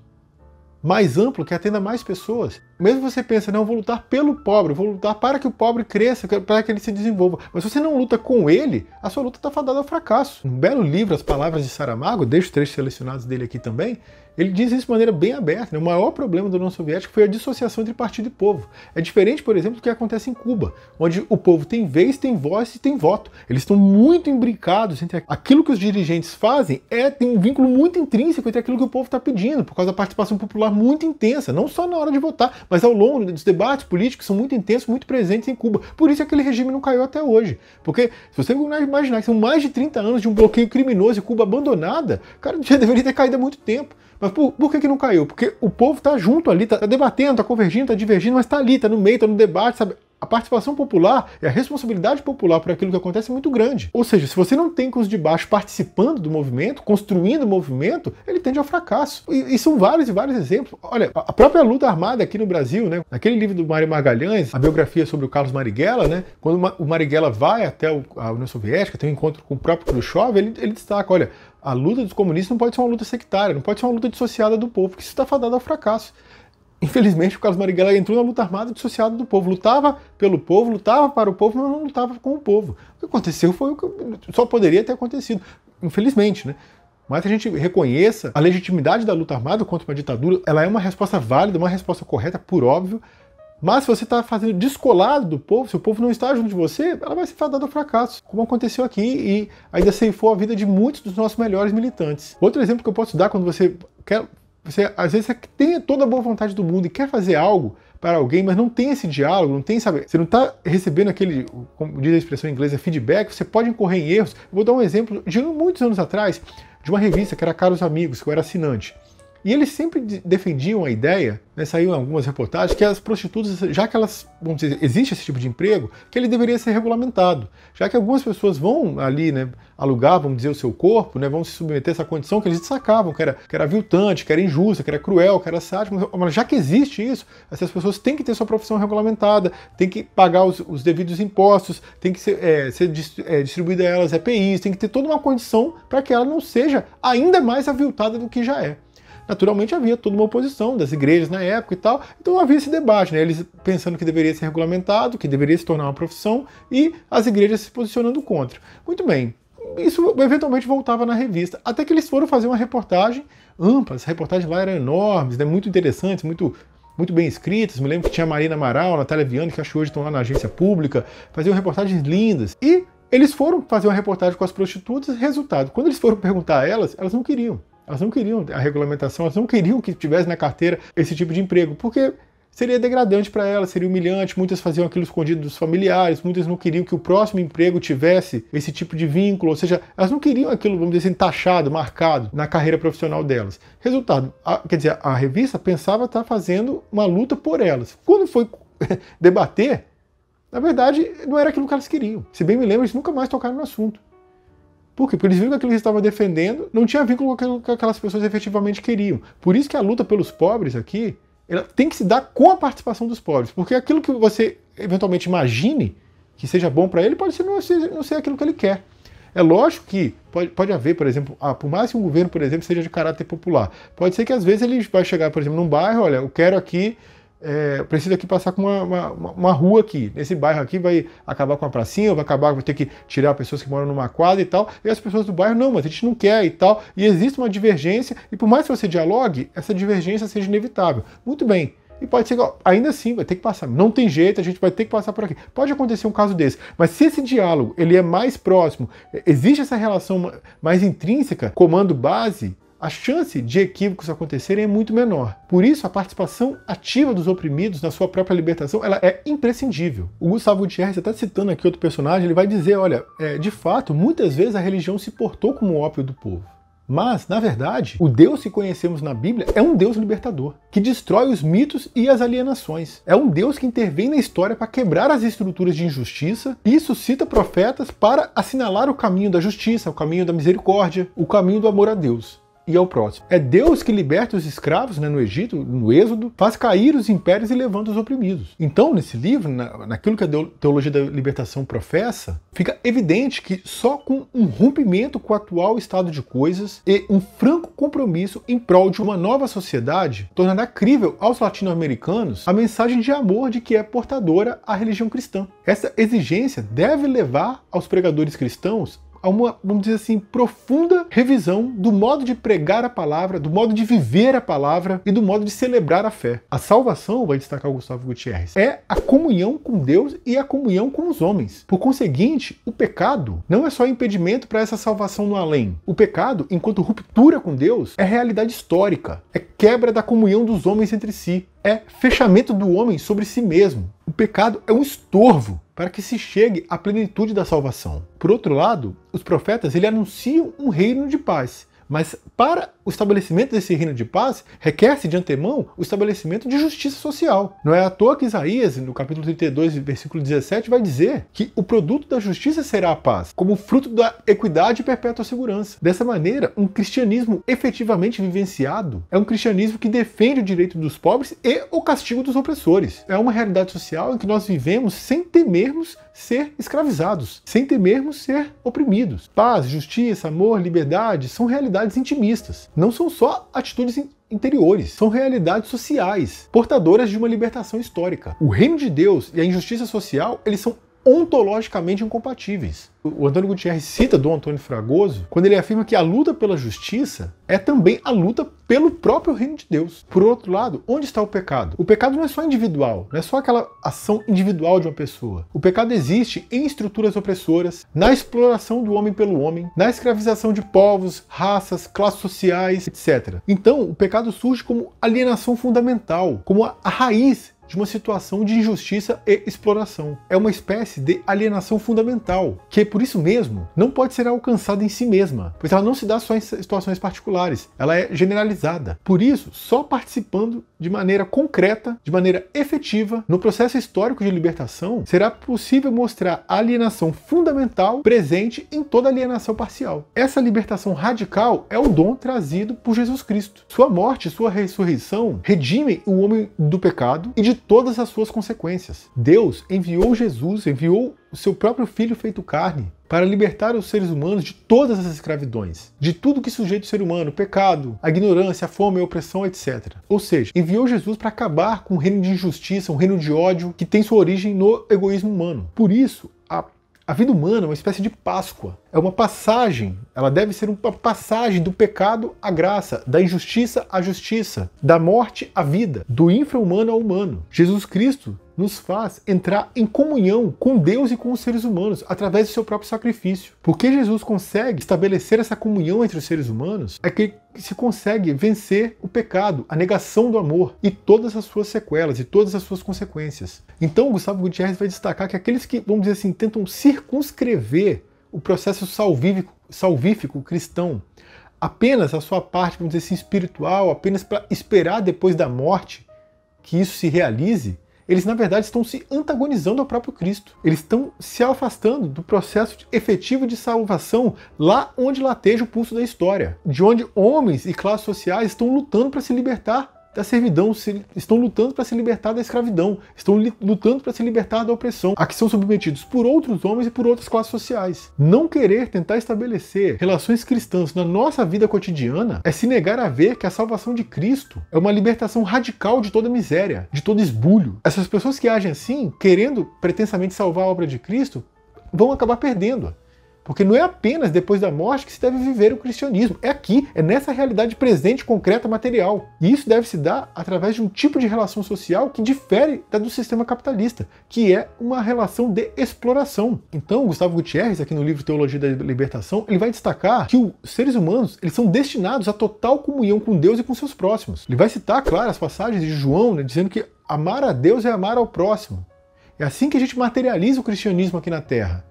[SPEAKER 1] mais amplo, que atenda mais pessoas mesmo você pensa, não, vou lutar pelo pobre, vou lutar para que o pobre cresça, para que ele se desenvolva. Mas se você não luta com ele, a sua luta está fadada ao fracasso. Um belo livro, As Palavras de Saramago, deixo trechos selecionados dele aqui também, ele diz isso de maneira bem aberta. Né? O maior problema da União Soviética foi a dissociação entre partido e povo. É diferente, por exemplo, do que acontece em Cuba, onde o povo tem vez, tem voz e tem voto. Eles estão muito imbricados entre aquilo que os dirigentes fazem, é, tem um vínculo muito intrínseco entre aquilo que o povo está pedindo, por causa da participação popular muito intensa, não só na hora de votar, mas ao longo dos debates políticos são muito intensos, muito presentes em Cuba. Por isso é aquele regime não caiu até hoje. Porque se você imaginar que são mais de 30 anos de um bloqueio criminoso e Cuba abandonada, cara, já deveria ter caído há muito tempo. Mas por, por que, que não caiu? Porque o povo está junto ali, está tá debatendo, está convergindo, está divergindo, mas está ali, está no meio, está no debate, sabe? A participação popular e a responsabilidade popular por aquilo que acontece é muito grande. Ou seja, se você não tem com os de baixo participando do movimento, construindo o movimento, ele tende ao fracasso. E, e são vários e vários exemplos. Olha, a própria luta armada aqui no Brasil, né? Aquele livro do Mário Margalhães, a biografia sobre o Carlos Marighella, né? Quando o Marighella vai até a União Soviética, tem um encontro com o próprio Khrushchev, ele, ele destaca, olha, a luta dos comunistas não pode ser uma luta sectária, não pode ser uma luta dissociada do povo, porque isso está fadado ao fracasso. Infelizmente, o Carlos Marighella entrou na luta armada dissociado do povo. Lutava pelo povo, lutava para o povo, mas não lutava com o povo. O que aconteceu foi o que só poderia ter acontecido. Infelizmente, né? Mas a gente reconheça a legitimidade da luta armada contra uma ditadura, ela é uma resposta válida, uma resposta correta, por óbvio. Mas se você está fazendo descolado do povo, se o povo não está junto de você, ela vai ser fadada ao fracasso, como aconteceu aqui e ainda ceifou a vida de muitos dos nossos melhores militantes. Outro exemplo que eu posso dar quando você quer você, às vezes você é tem toda a boa vontade do mundo e quer fazer algo para alguém, mas não tem esse diálogo, não tem, saber Você não está recebendo aquele, como diz a expressão inglesa, é feedback, você pode incorrer em erros. Vou dar um exemplo de muitos anos atrás, de uma revista que era Caros Amigos, que eu era assinante. E eles sempre defendiam a ideia, né, saiu em algumas reportagens, que as prostitutas, já que elas, vamos dizer, existe esse tipo de emprego, que ele deveria ser regulamentado. Já que algumas pessoas vão ali, né, alugar, vamos dizer, o seu corpo, né, vão se submeter a essa condição que eles destacavam, que era, que era aviltante, que era injusta, que era cruel, que era sádico, mas já que existe isso, essas pessoas têm que ter sua profissão regulamentada, têm que pagar os, os devidos impostos, têm que ser, é, ser é, distribuída a elas EPIs, têm que ter toda uma condição para que ela não seja ainda mais aviltada do que já é naturalmente havia toda uma oposição das igrejas na época e tal. Então havia esse debate, né? Eles pensando que deveria ser regulamentado, que deveria se tornar uma profissão e as igrejas se posicionando contra. Muito bem. Isso eventualmente voltava na revista, até que eles foram fazer uma reportagem ampla. As reportagens lá eram enormes, né, muito interessantes, muito muito bem escritas. Me lembro que tinha Marina Amaral, Natália Viana, que acho que hoje estão lá na agência pública, faziam reportagens lindas. E eles foram fazer uma reportagem com as prostitutas, resultado, quando eles foram perguntar a elas, elas não queriam. Elas não queriam a regulamentação, elas não queriam que tivesse na carteira esse tipo de emprego, porque seria degradante para elas, seria humilhante. Muitas faziam aquilo escondido dos familiares, muitas não queriam que o próximo emprego tivesse esse tipo de vínculo, ou seja, elas não queriam aquilo, vamos dizer assim, taxado, marcado na carreira profissional delas. Resultado, a, quer dizer, a revista pensava estar tá fazendo uma luta por elas. Quando foi debater, na verdade, não era aquilo que elas queriam. Se bem me lembro, eles nunca mais tocaram no assunto. Por quê? Porque eles viram que aquilo que estava defendendo não tinha vínculo com aquilo que aquelas pessoas efetivamente queriam. Por isso que a luta pelos pobres aqui, ela tem que se dar com a participação dos pobres, porque aquilo que você eventualmente imagine que seja bom para ele pode ser não, ser não ser aquilo que ele quer. É lógico que pode, pode haver, por exemplo, ah, por mais que um governo, por exemplo, seja de caráter popular, pode ser que às vezes ele vai chegar, por exemplo, num bairro, olha, eu quero aqui é, precisa aqui passar com uma, uma, uma, rua aqui, nesse bairro aqui vai acabar com a pracinha, vai acabar, vai ter que tirar pessoas que moram numa quadra e tal, e as pessoas do bairro, não, mas a gente não quer e tal, e existe uma divergência, e por mais que você dialogue, essa divergência seja inevitável. Muito bem, e pode ser ainda assim vai ter que passar, não tem jeito, a gente vai ter que passar por aqui. Pode acontecer um caso desse, mas se esse diálogo ele é mais próximo, existe essa relação mais intrínseca, comando-base, a chance de equívocos acontecerem é muito menor. Por isso, a participação ativa dos oprimidos na sua própria libertação ela é imprescindível. O Gustavo Gutierrez, até citando aqui outro personagem, ele vai dizer: olha, é, de fato, muitas vezes a religião se portou como ópio do povo. Mas, na verdade, o Deus que conhecemos na Bíblia é um Deus libertador, que destrói os mitos e as alienações. É um Deus que intervém na história para quebrar as estruturas de injustiça e suscita profetas para assinalar o caminho da justiça, o caminho da misericórdia, o caminho do amor a Deus e ao próximo. É Deus que liberta os escravos né, no Egito, no Êxodo, faz cair os impérios e levanta os oprimidos. Então, nesse livro, na, naquilo que a teologia da libertação professa, fica evidente que só com um rompimento com o atual estado de coisas e um franco compromisso em prol de uma nova sociedade tornará crível aos latino-americanos a mensagem de amor de que é portadora a religião cristã. Essa exigência deve levar aos pregadores cristãos a uma, vamos dizer assim, profunda revisão do modo de pregar a palavra, do modo de viver a palavra e do modo de celebrar a fé. A salvação, vai destacar o Gustavo Gutierrez, é a comunhão com Deus e a comunhão com os homens. Por conseguinte, o pecado não é só impedimento para essa salvação no além. O pecado, enquanto ruptura com Deus, é realidade histórica, é quebra da comunhão dos homens entre si, é fechamento do homem sobre si mesmo. O pecado é um estorvo para que se chegue à plenitude da salvação. Por outro lado, os profetas ele anunciam um reino de paz, mas para o estabelecimento desse reino de paz, requer-se de antemão o estabelecimento de justiça social. Não é à toa que Isaías, no capítulo 32, versículo 17, vai dizer que o produto da justiça será a paz, como fruto da equidade e perpétua segurança. Dessa maneira, um cristianismo efetivamente vivenciado é um cristianismo que defende o direito dos pobres e o castigo dos opressores. É uma realidade social em que nós vivemos sem temermos ser escravizados, sem temermos ser oprimidos. Paz, justiça, amor, liberdade são realidades intimistas, não são só atitudes interiores, são realidades sociais, portadoras de uma libertação histórica. O reino de Deus e a injustiça social, eles são ontologicamente incompatíveis. O Antônio Gutierrez cita do Antônio Fragoso quando ele afirma que a luta pela justiça é também a luta pelo próprio reino de Deus. Por outro lado, onde está o pecado? O pecado não é só individual, não é só aquela ação individual de uma pessoa. O pecado existe em estruturas opressoras, na exploração do homem pelo homem, na escravização de povos, raças, classes sociais, etc. Então, o pecado surge como alienação fundamental, como a raiz de uma situação de injustiça e exploração. É uma espécie de alienação fundamental, que por isso mesmo não pode ser alcançada em si mesma, pois ela não se dá só em situações particulares, ela é generalizada. Por isso, só participando de maneira concreta, de maneira efetiva, no processo histórico de libertação, será possível mostrar a alienação fundamental presente em toda alienação parcial. Essa libertação radical é o dom trazido por Jesus Cristo. Sua morte e sua ressurreição redimem o homem do pecado e de todas as suas consequências. Deus enviou Jesus, enviou o seu próprio filho feito carne para libertar os seres humanos de todas essas escravidões, de tudo que sujeita o ser humano, pecado, a ignorância, a fome, a opressão, etc. Ou seja, enviou Jesus para acabar com um reino de injustiça, um reino de ódio que tem sua origem no egoísmo humano. Por isso, a a vida humana é uma espécie de Páscoa. É uma passagem. Ela deve ser uma passagem do pecado à graça, da injustiça à justiça, da morte à vida, do infra-humano ao humano. Jesus Cristo nos faz entrar em comunhão com Deus e com os seres humanos através do seu próprio sacrifício. Porque Jesus consegue estabelecer essa comunhão entre os seres humanos é que se consegue vencer o pecado, a negação do amor e todas as suas sequelas e todas as suas consequências. Então, Gustavo Gutierrez vai destacar que aqueles que, vamos dizer assim, tentam circunscrever o processo salvífico, salvífico cristão apenas a sua parte, vamos dizer assim, espiritual, apenas para esperar depois da morte que isso se realize, eles na verdade estão se antagonizando ao próprio Cristo. Eles estão se afastando do processo efetivo de salvação lá onde lateja o pulso da história, de onde homens e classes sociais estão lutando para se libertar da servidão, se, estão lutando para se libertar da escravidão, estão li, lutando para se libertar da opressão, a que são submetidos por outros homens e por outras classes sociais. Não querer tentar estabelecer relações cristãs na nossa vida cotidiana é se negar a ver que a salvação de Cristo é uma libertação radical de toda miséria, de todo esbulho. Essas pessoas que agem assim, querendo pretensamente salvar a obra de Cristo, vão acabar perdendo. Porque não é apenas depois da morte que se deve viver o cristianismo. É aqui, é nessa realidade presente, concreta, material. E isso deve se dar através de um tipo de relação social que difere da do sistema capitalista, que é uma relação de exploração. Então, Gustavo Gutierrez, aqui no livro Teologia da Libertação, ele vai destacar que os seres humanos eles são destinados à total comunhão com Deus e com seus próximos. Ele vai citar, claro, as passagens de João, né, dizendo que amar a Deus é amar ao próximo. É assim que a gente materializa o cristianismo aqui na Terra.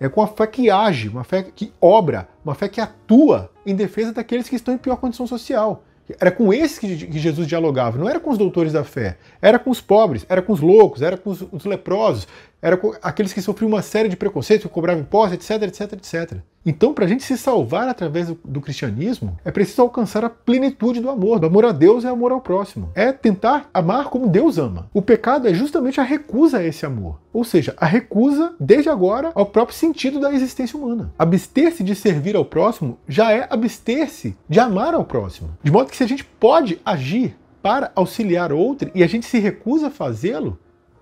[SPEAKER 1] É com a fé que age, uma fé que obra, uma fé que atua em defesa daqueles que estão em pior condição social. Era com esses que Jesus dialogava, não era com os doutores da fé, era com os pobres, era com os loucos, era com os, leprosos, eram aqueles que sofriam uma série de preconceitos, que cobravam impostos, etc, etc, etc. Então, para a gente se salvar através do, do, cristianismo, é preciso alcançar a plenitude do amor, do amor a Deus e é amor ao próximo. É tentar amar como Deus ama. O pecado é justamente a recusa a esse amor, ou seja, a recusa, desde agora, ao próprio sentido da existência humana. Abster-se de servir ao próximo já é abster-se de amar ao próximo. De modo que se a gente pode agir para auxiliar outro e a gente se recusa a fazê-lo,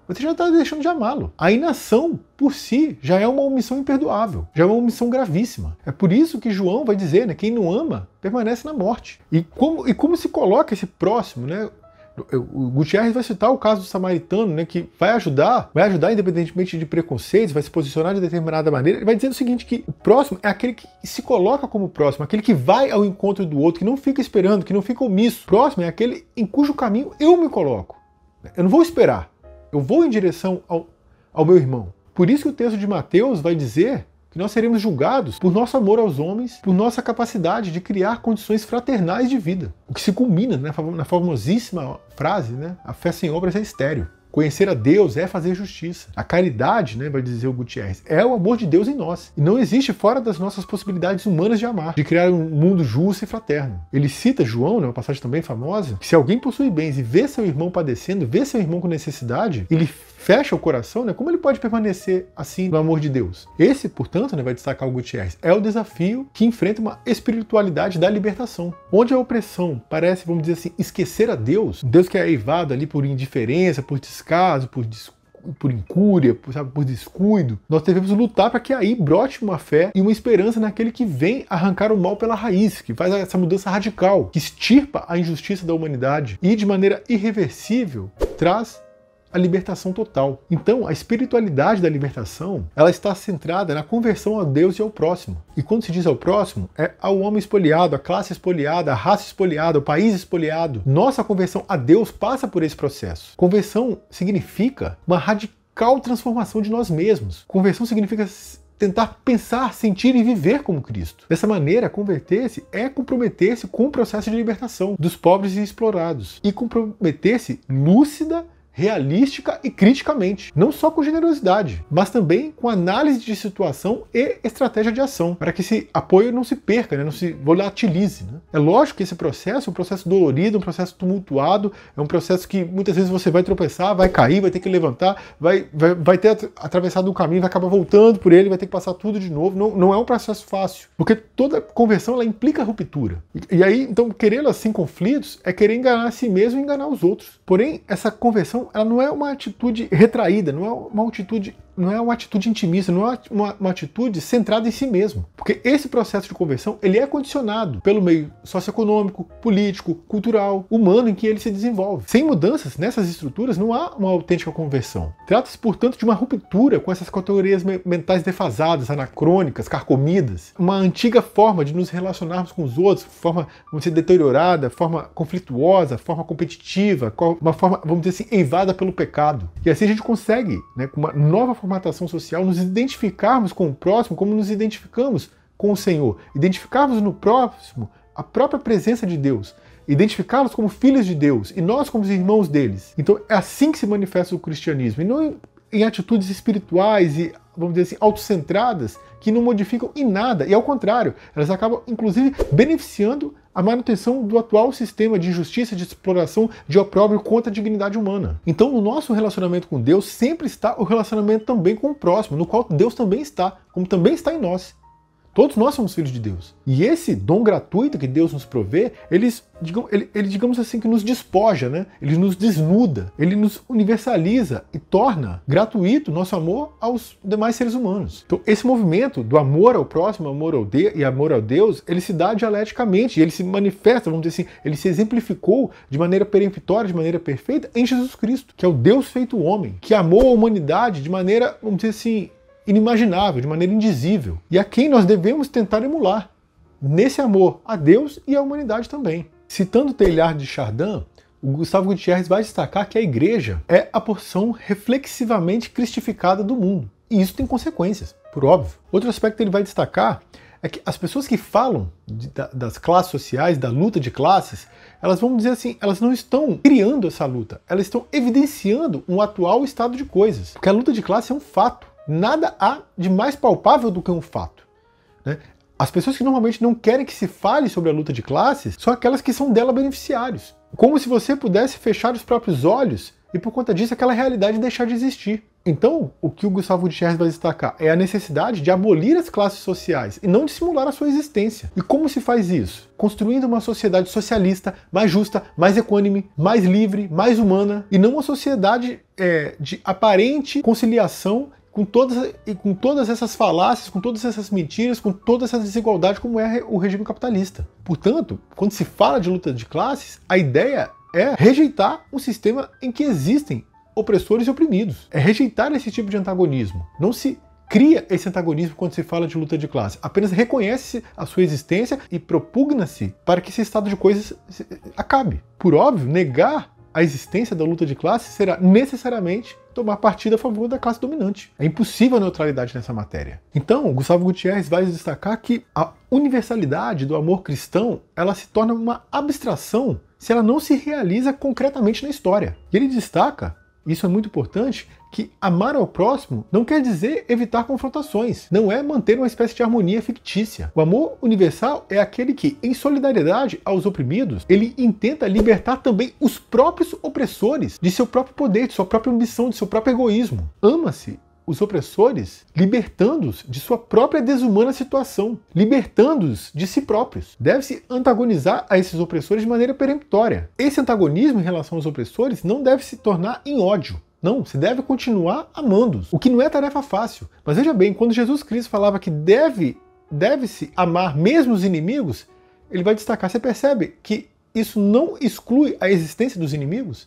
[SPEAKER 1] você já está deixando de amá-lo. A inação, por si, já é uma omissão imperdoável, já é uma omissão gravíssima. É por isso que João vai dizer, né, quem não ama permanece na morte. E como, e como se coloca esse próximo, né? O Gutierrez vai citar o caso do samaritano, né, que vai ajudar, vai ajudar independentemente de preconceitos, vai se posicionar de determinada maneira. Ele vai dizendo o seguinte, que o próximo é aquele que se coloca como próximo, aquele que vai ao encontro do outro, que não fica esperando, que não fica omisso. Próximo é aquele em cujo caminho eu me coloco. Eu não vou esperar. Eu vou em direção ao, ao meu irmão. Por isso que o texto de Mateus vai dizer que nós seremos julgados por nosso amor aos homens, por nossa capacidade de criar condições fraternais de vida. O que se culmina né, na famosíssima frase, né? A fé sem obras é estéreo. Conhecer a Deus é fazer justiça. A caridade, né, vai dizer o Gutierrez, é o amor de Deus em nós. E não existe fora das nossas possibilidades humanas de amar, de criar um mundo justo e fraterno. Ele cita João, né, uma passagem também famosa, que se alguém possui bens e vê seu irmão padecendo, vê seu irmão com necessidade, ele fecha o coração, né, como ele pode permanecer assim no amor de Deus? Esse, portanto, né, vai destacar o Gutierrez, é o desafio que enfrenta uma espiritualidade da libertação, onde a opressão parece, vamos dizer assim, esquecer a Deus, Deus que é eivado ali por indiferença, por descaso, por desculpa, por incúria, por, sabe, por descuido, nós devemos lutar para que aí brote uma fé e uma esperança naquele que vem arrancar o mal pela raiz, que faz essa mudança radical, que extirpa a injustiça da humanidade e, de maneira irreversível, traz a libertação total. Então, a espiritualidade da libertação, ela está centrada na conversão a Deus e ao próximo. E quando se diz ao próximo, é ao homem espoliado, à classe espoliada, à raça espoliada, ao país espoliado. Nossa conversão a Deus passa por esse processo. Conversão significa uma radical transformação de nós mesmos. Conversão significa tentar pensar, sentir e viver como Cristo. Dessa maneira, converter-se é comprometer-se com o processo de libertação dos pobres e explorados e comprometer-se lúcida realística e criticamente, não só com generosidade, mas também com análise de situação e estratégia de ação, para que esse apoio não se perca, né, não se volatilize. Né? É lógico que esse processo é um processo dolorido, um processo tumultuado, é um processo que muitas vezes você vai tropeçar, vai cair, vai ter que levantar, vai, vai, vai ter atravessado um caminho, vai acabar voltando por ele, vai ter que passar tudo de novo. Não, não é um processo fácil, porque toda conversão ela implica ruptura. E, e aí, então, querendo assim conflitos é querer enganar a si mesmo e enganar os outros. Porém, essa conversão ela não é uma atitude retraída, não é uma atitude não é uma atitude intimista, não é uma, uma, atitude centrada em si mesmo. Porque esse processo de conversão, ele é condicionado pelo meio socioeconômico, político, cultural, humano em que ele se desenvolve. Sem mudanças nessas estruturas, não há uma autêntica conversão. Trata-se, portanto, de uma ruptura com essas categorias mentais defasadas, anacrônicas, carcomidas. Uma antiga forma de nos relacionarmos com os outros, forma, vamos dizer, deteriorada, forma conflituosa, forma competitiva, uma forma, vamos dizer assim, eivada pelo pecado. E assim a gente consegue, né, com uma nova forma formatação social, nos identificarmos com o próximo como nos identificamos com o Senhor, identificarmos no próximo a própria presença de Deus, identificá-los como filhos de Deus e nós como os irmãos deles. Então é assim que se manifesta o cristianismo, e não em atitudes espirituais e, vamos dizer assim, autocentradas, que não modificam em nada, e ao contrário, elas acabam inclusive beneficiando a manutenção do atual sistema de justiça de exploração de opróbrio contra a dignidade humana. Então, no nosso relacionamento com Deus sempre está o relacionamento também com o próximo, no qual Deus também está, como também está em nós. Todos nós somos filhos de Deus. E esse dom gratuito que Deus nos provê, eles, digamos, ele, ele, digamos assim, que nos despoja, né? Ele nos desnuda, ele nos universaliza e torna gratuito nosso amor aos demais seres humanos. Então, esse movimento do amor ao próximo, amor ao de e amor ao Deus, ele se dá dialeticamente, ele se manifesta, vamos dizer assim, ele se exemplificou de maneira peremptória, de maneira perfeita, em Jesus Cristo, que é o Deus feito homem, que amou a humanidade de maneira, vamos dizer assim, inimaginável, de maneira indizível, e a quem nós devemos tentar emular, nesse amor a Deus e à humanidade também. Citando o de Chardin, o Gustavo Gutierrez vai destacar que a igreja é a porção reflexivamente cristificada do mundo. E isso tem consequências, por óbvio. Outro aspecto que ele vai destacar é que as pessoas que falam de, da, das classes sociais, da luta de classes, elas vão dizer assim, elas não estão criando essa luta, elas estão evidenciando um atual estado de coisas. Porque a luta de classe é um fato nada há de mais palpável do que um fato. Né? As pessoas que normalmente não querem que se fale sobre a luta de classes são aquelas que são dela beneficiários. Como se você pudesse fechar os próprios olhos e por conta disso aquela realidade deixar de existir. Então, o que o Gustavo Gutierrez vai destacar é a necessidade de abolir as classes sociais e não dissimular a sua existência. E como se faz isso? Construindo uma sociedade socialista, mais justa, mais equânime, mais livre, mais humana, e não uma sociedade é, de aparente conciliação com todas, e com todas essas falácias, com todas essas mentiras, com toda essa desigualdade como é o regime capitalista. Portanto, quando se fala de luta de classes, a ideia é rejeitar um sistema em que existem opressores e oprimidos. É rejeitar esse tipo de antagonismo. Não se cria esse antagonismo quando se fala de luta de classe. Apenas reconhece a sua existência e propugna-se para que esse estado de coisas acabe. Por óbvio, negar a existência da luta de classe será necessariamente tomar partido a favor da classe dominante. É impossível a neutralidade nessa matéria. Então, Gustavo Gutierrez vai destacar que a universalidade do amor cristão ela se torna uma abstração se ela não se realiza concretamente na história. E ele destaca, isso é muito importante, que amar ao próximo não quer dizer evitar confrontações, não é manter uma espécie de harmonia fictícia. O amor universal é aquele que, em solidariedade aos oprimidos, ele intenta libertar também os próprios opressores de seu próprio poder, de sua própria ambição, de seu próprio egoísmo. Ama-se os opressores, libertando-os de sua própria desumana situação, libertando-os de si próprios. Deve-se antagonizar a esses opressores de maneira peremptória. Esse antagonismo em relação aos opressores não deve se tornar em ódio, não, você deve continuar amando-os, o que não é tarefa fácil. Mas veja bem, quando Jesus Cristo falava que deve deve-se amar mesmo os inimigos, ele vai destacar, você percebe que isso não exclui a existência dos inimigos?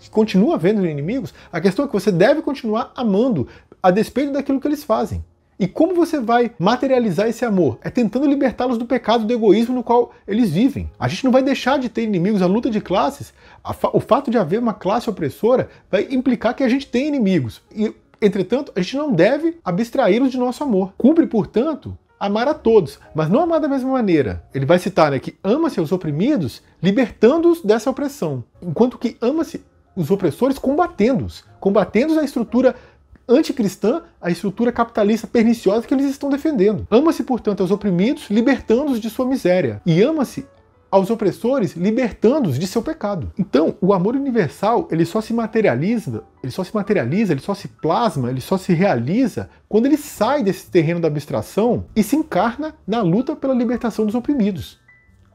[SPEAKER 1] Que continua havendo inimigos? A questão é que você deve continuar amando a despeito daquilo que eles fazem. E como você vai materializar esse amor? É tentando libertá-los do pecado do egoísmo no qual eles vivem. A gente não vai deixar de ter inimigos. A luta de classes, fa o fato de haver uma classe opressora, vai implicar que a gente tem inimigos. E, entretanto, a gente não deve abstraí-los de nosso amor. Cumpre, portanto, amar a todos, mas não amar da mesma maneira. Ele vai citar né, que ama se os oprimidos, libertando-os dessa opressão, enquanto que ama-se os opressores combatendo-os, combatendo a estrutura anticristã à estrutura capitalista perniciosa que eles estão defendendo. Ama-se, portanto, aos oprimidos, libertando-os de sua miséria. E ama-se aos opressores, libertando-os de seu pecado. Então, o amor universal, ele só se materializa, ele só se materializa, ele só se plasma, ele só se realiza quando ele sai desse terreno da abstração e se encarna na luta pela libertação dos oprimidos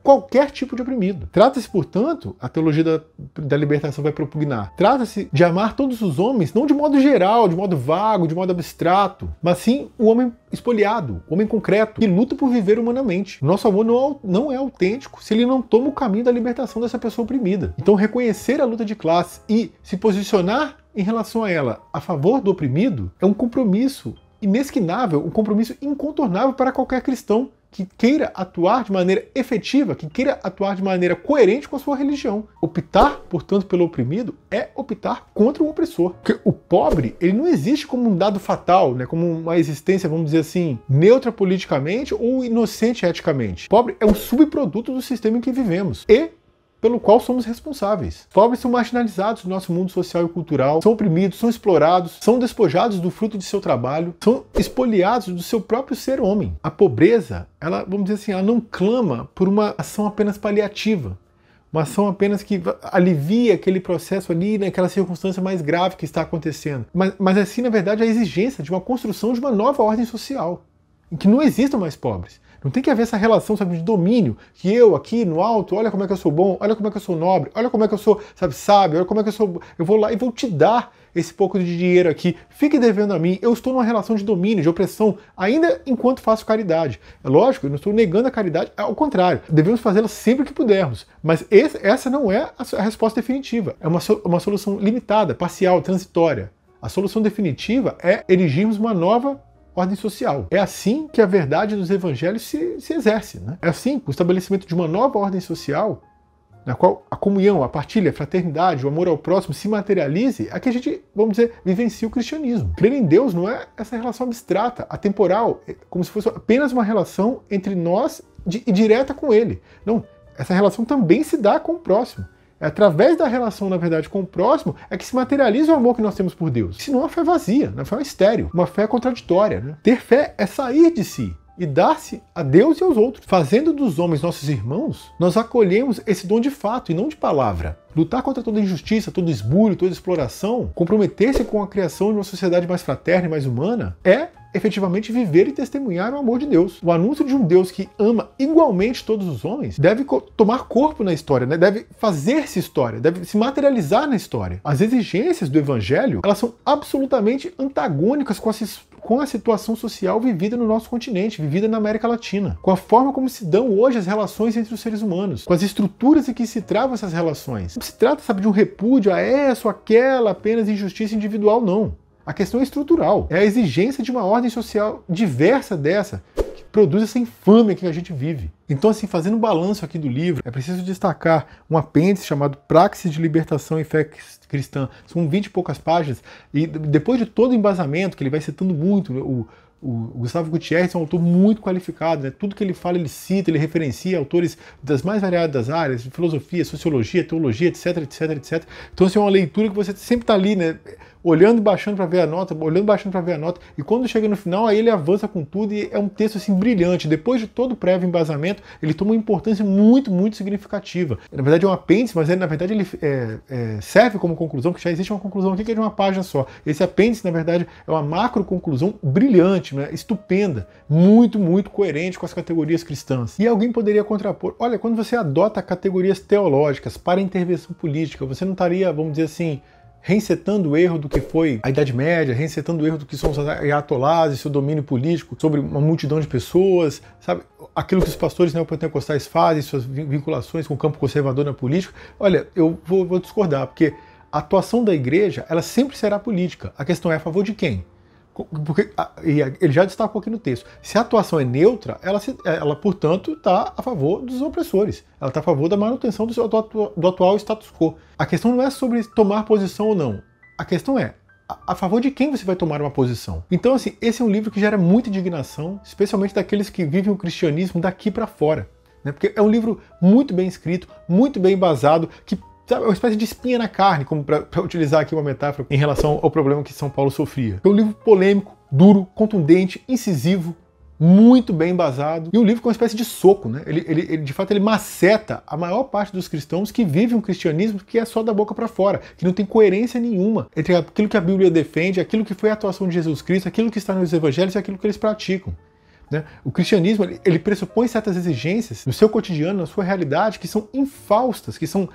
[SPEAKER 1] qualquer tipo de oprimido. Trata-se, portanto, a teologia da, da libertação vai propugnar, trata-se de amar todos os homens, não de modo geral, de modo vago, de modo abstrato, mas sim o homem espoliado, o homem concreto, que luta por viver humanamente. nosso amor não, é não é autêntico se ele não toma o caminho da libertação dessa pessoa oprimida. Então, reconhecer a luta de classe e se posicionar em relação a ela a favor do oprimido é um compromisso inesquinável, um compromisso incontornável para qualquer cristão que queira atuar de maneira efetiva, que queira atuar de maneira coerente com a sua religião. Optar, portanto, pelo oprimido é optar contra o opressor. Porque o pobre, ele não existe como um dado fatal, né, como uma existência, vamos dizer assim, neutra politicamente ou inocente eticamente. O pobre é um subproduto do sistema em que vivemos. E pelo qual somos responsáveis. Pobres são marginalizados do nosso mundo social e cultural, são oprimidos, são explorados, são despojados do fruto de seu trabalho, são expoliados do seu próprio ser homem. A pobreza, ela, vamos dizer assim, ela não clama por uma ação apenas paliativa, uma ação apenas que alivia aquele processo ali naquela circunstância mais grave que está acontecendo. Mas, mas assim, na verdade, a exigência de uma construção de uma nova ordem social, em que não existam mais pobres, não tem que haver essa relação, sabe, de domínio, que eu aqui no alto, olha como é que eu sou bom, olha como é que eu sou nobre, olha como é que eu sou, sabe, sábio, olha como é que eu sou, eu vou lá e vou te dar esse pouco de dinheiro aqui, fique devendo a mim, eu estou numa relação de domínio, de opressão, ainda enquanto faço caridade. É lógico, eu não estou negando a caridade, ao contrário, devemos fazê-la sempre que pudermos, mas esse, essa não é a, a resposta definitiva, é uma, uma solução limitada, parcial, transitória. A solução definitiva é erigirmos uma nova ordem social. É assim que a verdade dos evangelhos se, se exerce. Né? É assim o estabelecimento de uma nova ordem social na qual a comunhão, a partilha, a fraternidade, o amor ao próximo se materialize, é que a gente, vamos dizer, vivencia o cristianismo. Crer em Deus não é essa relação abstrata, atemporal, é como se fosse apenas uma relação entre nós e direta com Ele. Não, essa relação também se dá com o próximo. É através da relação, na verdade, com o próximo, é que se materializa o amor que nós temos por Deus. Senão a fé é vazia, né? a fé é um estéreo, uma fé contraditória. Né? Ter fé é sair de si e dar-se a Deus e aos outros. Fazendo dos homens nossos irmãos, nós acolhemos esse dom de fato e não de palavra. Lutar contra toda injustiça, todo esbulho, toda exploração, comprometer-se com a criação de uma sociedade mais fraterna e mais humana é efetivamente viver e testemunhar o amor de Deus. O anúncio de um Deus que ama igualmente todos os homens deve co tomar corpo na história, né? deve fazer-se história, deve se materializar na história. As exigências do evangelho, elas são absolutamente antagônicas com a com a situação social vivida no nosso continente, vivida na América Latina, com a forma como se dão hoje as relações entre os seres humanos, com as estruturas em que se travam essas relações se trata, sabe, de um repúdio a essa ou aquela apenas injustiça individual, não. A questão é estrutural, é a exigência de uma ordem social diversa dessa que produz essa infâmia que a gente vive. Então, assim, fazendo um balanço aqui do livro, é preciso destacar um apêndice chamado Praxis de Libertação e Fé Cristã. São 20 e poucas páginas, e depois de todo o embasamento, que ele vai citando muito, o o Gustavo Gutierrez é um autor muito qualificado, né? tudo que ele fala ele cita, ele referencia autores das mais variadas áreas, filosofia, sociologia, teologia, etc, etc, etc. Então, isso assim, é uma leitura que você sempre está ali, né? olhando e baixando para ver a nota, olhando e baixando para ver a nota, e quando chega no final, aí ele avança com tudo e é um texto assim brilhante. Depois de todo o prévio embasamento, ele toma uma importância muito, muito significativa. Na verdade é um apêndice, mas ele, na verdade ele é, é, serve como conclusão, que já existe uma conclusão aqui que é de uma página só. Esse apêndice, na verdade, é uma macro conclusão brilhante, né? estupenda, muito, muito coerente com as categorias cristãs. E alguém poderia contrapor, olha, quando você adota categorias teológicas para intervenção política, você não estaria, vamos dizer assim, reinsetando o erro do que foi a Idade Média, reinsetando o erro do que são os ayatolás e seu domínio político sobre uma multidão de pessoas, sabe? Aquilo que os pastores neopentecostais fazem, suas vinculações com o campo conservador na política. Olha, eu vou, vou discordar, porque a atuação da igreja, ela sempre será política. A questão é a favor de quem? Porque, e ele já destacou aqui no texto, se a atuação é neutra, ela, se, ela portanto, está a favor dos opressores, ela está a favor da manutenção do, seu, do, do, atual status quo. A questão não é sobre tomar posição ou não, a questão é a, a, favor de quem você vai tomar uma posição. Então, assim, esse é um livro que gera muita indignação, especialmente daqueles que vivem o cristianismo daqui para fora. Né? Porque é um livro muito bem escrito, muito bem embasado, que sabe, uma espécie de espinha na carne, como para utilizar aqui uma metáfora em relação ao problema que São Paulo sofria. É um livro polêmico, duro, contundente, incisivo, muito bem embasado, e um livro com uma espécie de soco, né? Ele, ele, ele, de fato ele maceta a maior parte dos cristãos que vivem um cristianismo que é só da boca para fora, que não tem coerência nenhuma entre aquilo que a Bíblia defende, aquilo que foi a atuação de Jesus Cristo, aquilo que está nos evangelhos e aquilo que eles praticam. Né? O cristianismo ele pressupõe certas exigências no seu cotidiano, na sua realidade, que são infaustas, que são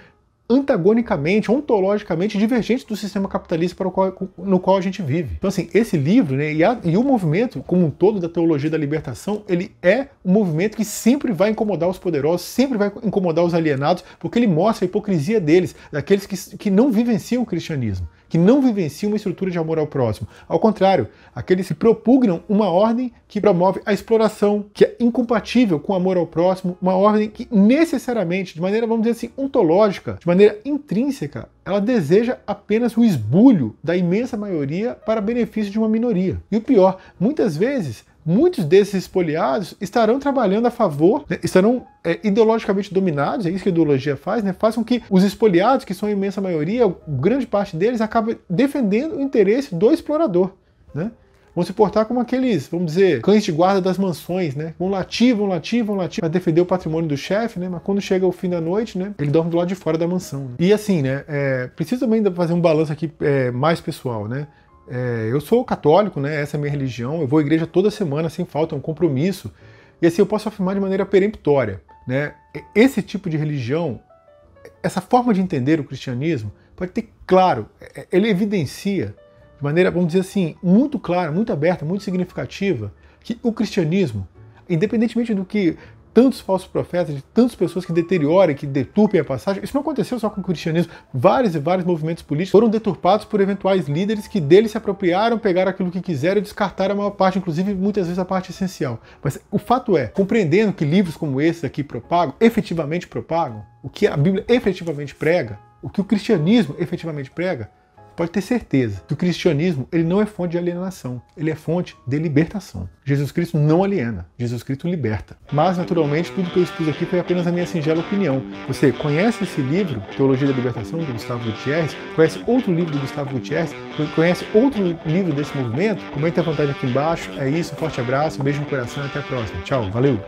[SPEAKER 1] antagonicamente, ontologicamente divergente do sistema capitalista para qual, no qual a gente vive. Então, assim, esse livro né, e, a, e o movimento como um todo da teologia da libertação, ele é um movimento que sempre vai incomodar os poderosos, sempre vai incomodar os alienados, porque ele mostra a hipocrisia deles, daqueles que, que não vivenciam o cristianismo que não vivenciam uma estrutura de amor ao próximo. Ao contrário, aqueles que propugnam uma ordem que promove a exploração, que é incompatível com o amor ao próximo, uma ordem que necessariamente, de maneira, vamos dizer assim, ontológica, de maneira intrínseca, ela deseja apenas o esbulho da imensa maioria para benefício de uma minoria. E o pior, muitas vezes muitos desses espoliados estarão trabalhando a favor, né, estarão é, ideologicamente dominados, é isso que a ideologia faz, né, faz com que os espoliados, que são a imensa maioria, grande parte deles, acabem defendendo o interesse do explorador. Né? Vão se portar como aqueles, vamos dizer, cães de guarda das mansões, né? Vão latir, vão latir, vão latir para defender o patrimônio do chefe, né? Mas quando chega o fim da noite, né? Ele dorme do lado de fora da mansão. Né? E assim, né? É, preciso também fazer um balanço aqui é, mais pessoal, né? É, eu sou católico, né? Essa é a minha religião. Eu vou à igreja toda semana sem falta, é um compromisso. E assim eu posso afirmar de maneira peremptória, né? Esse tipo de religião, essa forma de entender o cristianismo, pode ter claro, é, é, ele evidencia de maneira, vamos dizer assim, muito clara, muito aberta, muito significativa, que o cristianismo, independentemente do que tantos falsos profetas, de tantas pessoas que deteriorem, que deturpem a passagem. Isso não aconteceu só com o cristianismo. Vários e vários movimentos políticos foram deturpados por eventuais líderes que deles se apropriaram, pegaram aquilo que quiseram e descartaram a maior parte, inclusive muitas vezes a parte essencial. Mas o fato é, compreendendo que livros como esse aqui propagam, efetivamente propagam, o que a Bíblia efetivamente prega, o que o cristianismo efetivamente prega, pode ter certeza que o cristianismo ele não é fonte de alienação, ele é fonte de libertação. Jesus Cristo não aliena, Jesus Cristo liberta. Mas, naturalmente, tudo que eu expus aqui foi apenas a minha singela opinião. Você conhece esse livro, Teologia da Libertação, do Gustavo Gutierrez? Conhece outro livro do Gustavo Gutierrez? Conhece outro livro desse movimento? Comenta à vontade aqui embaixo. É isso, um forte abraço, um beijo no coração e até a próxima. Tchau, valeu!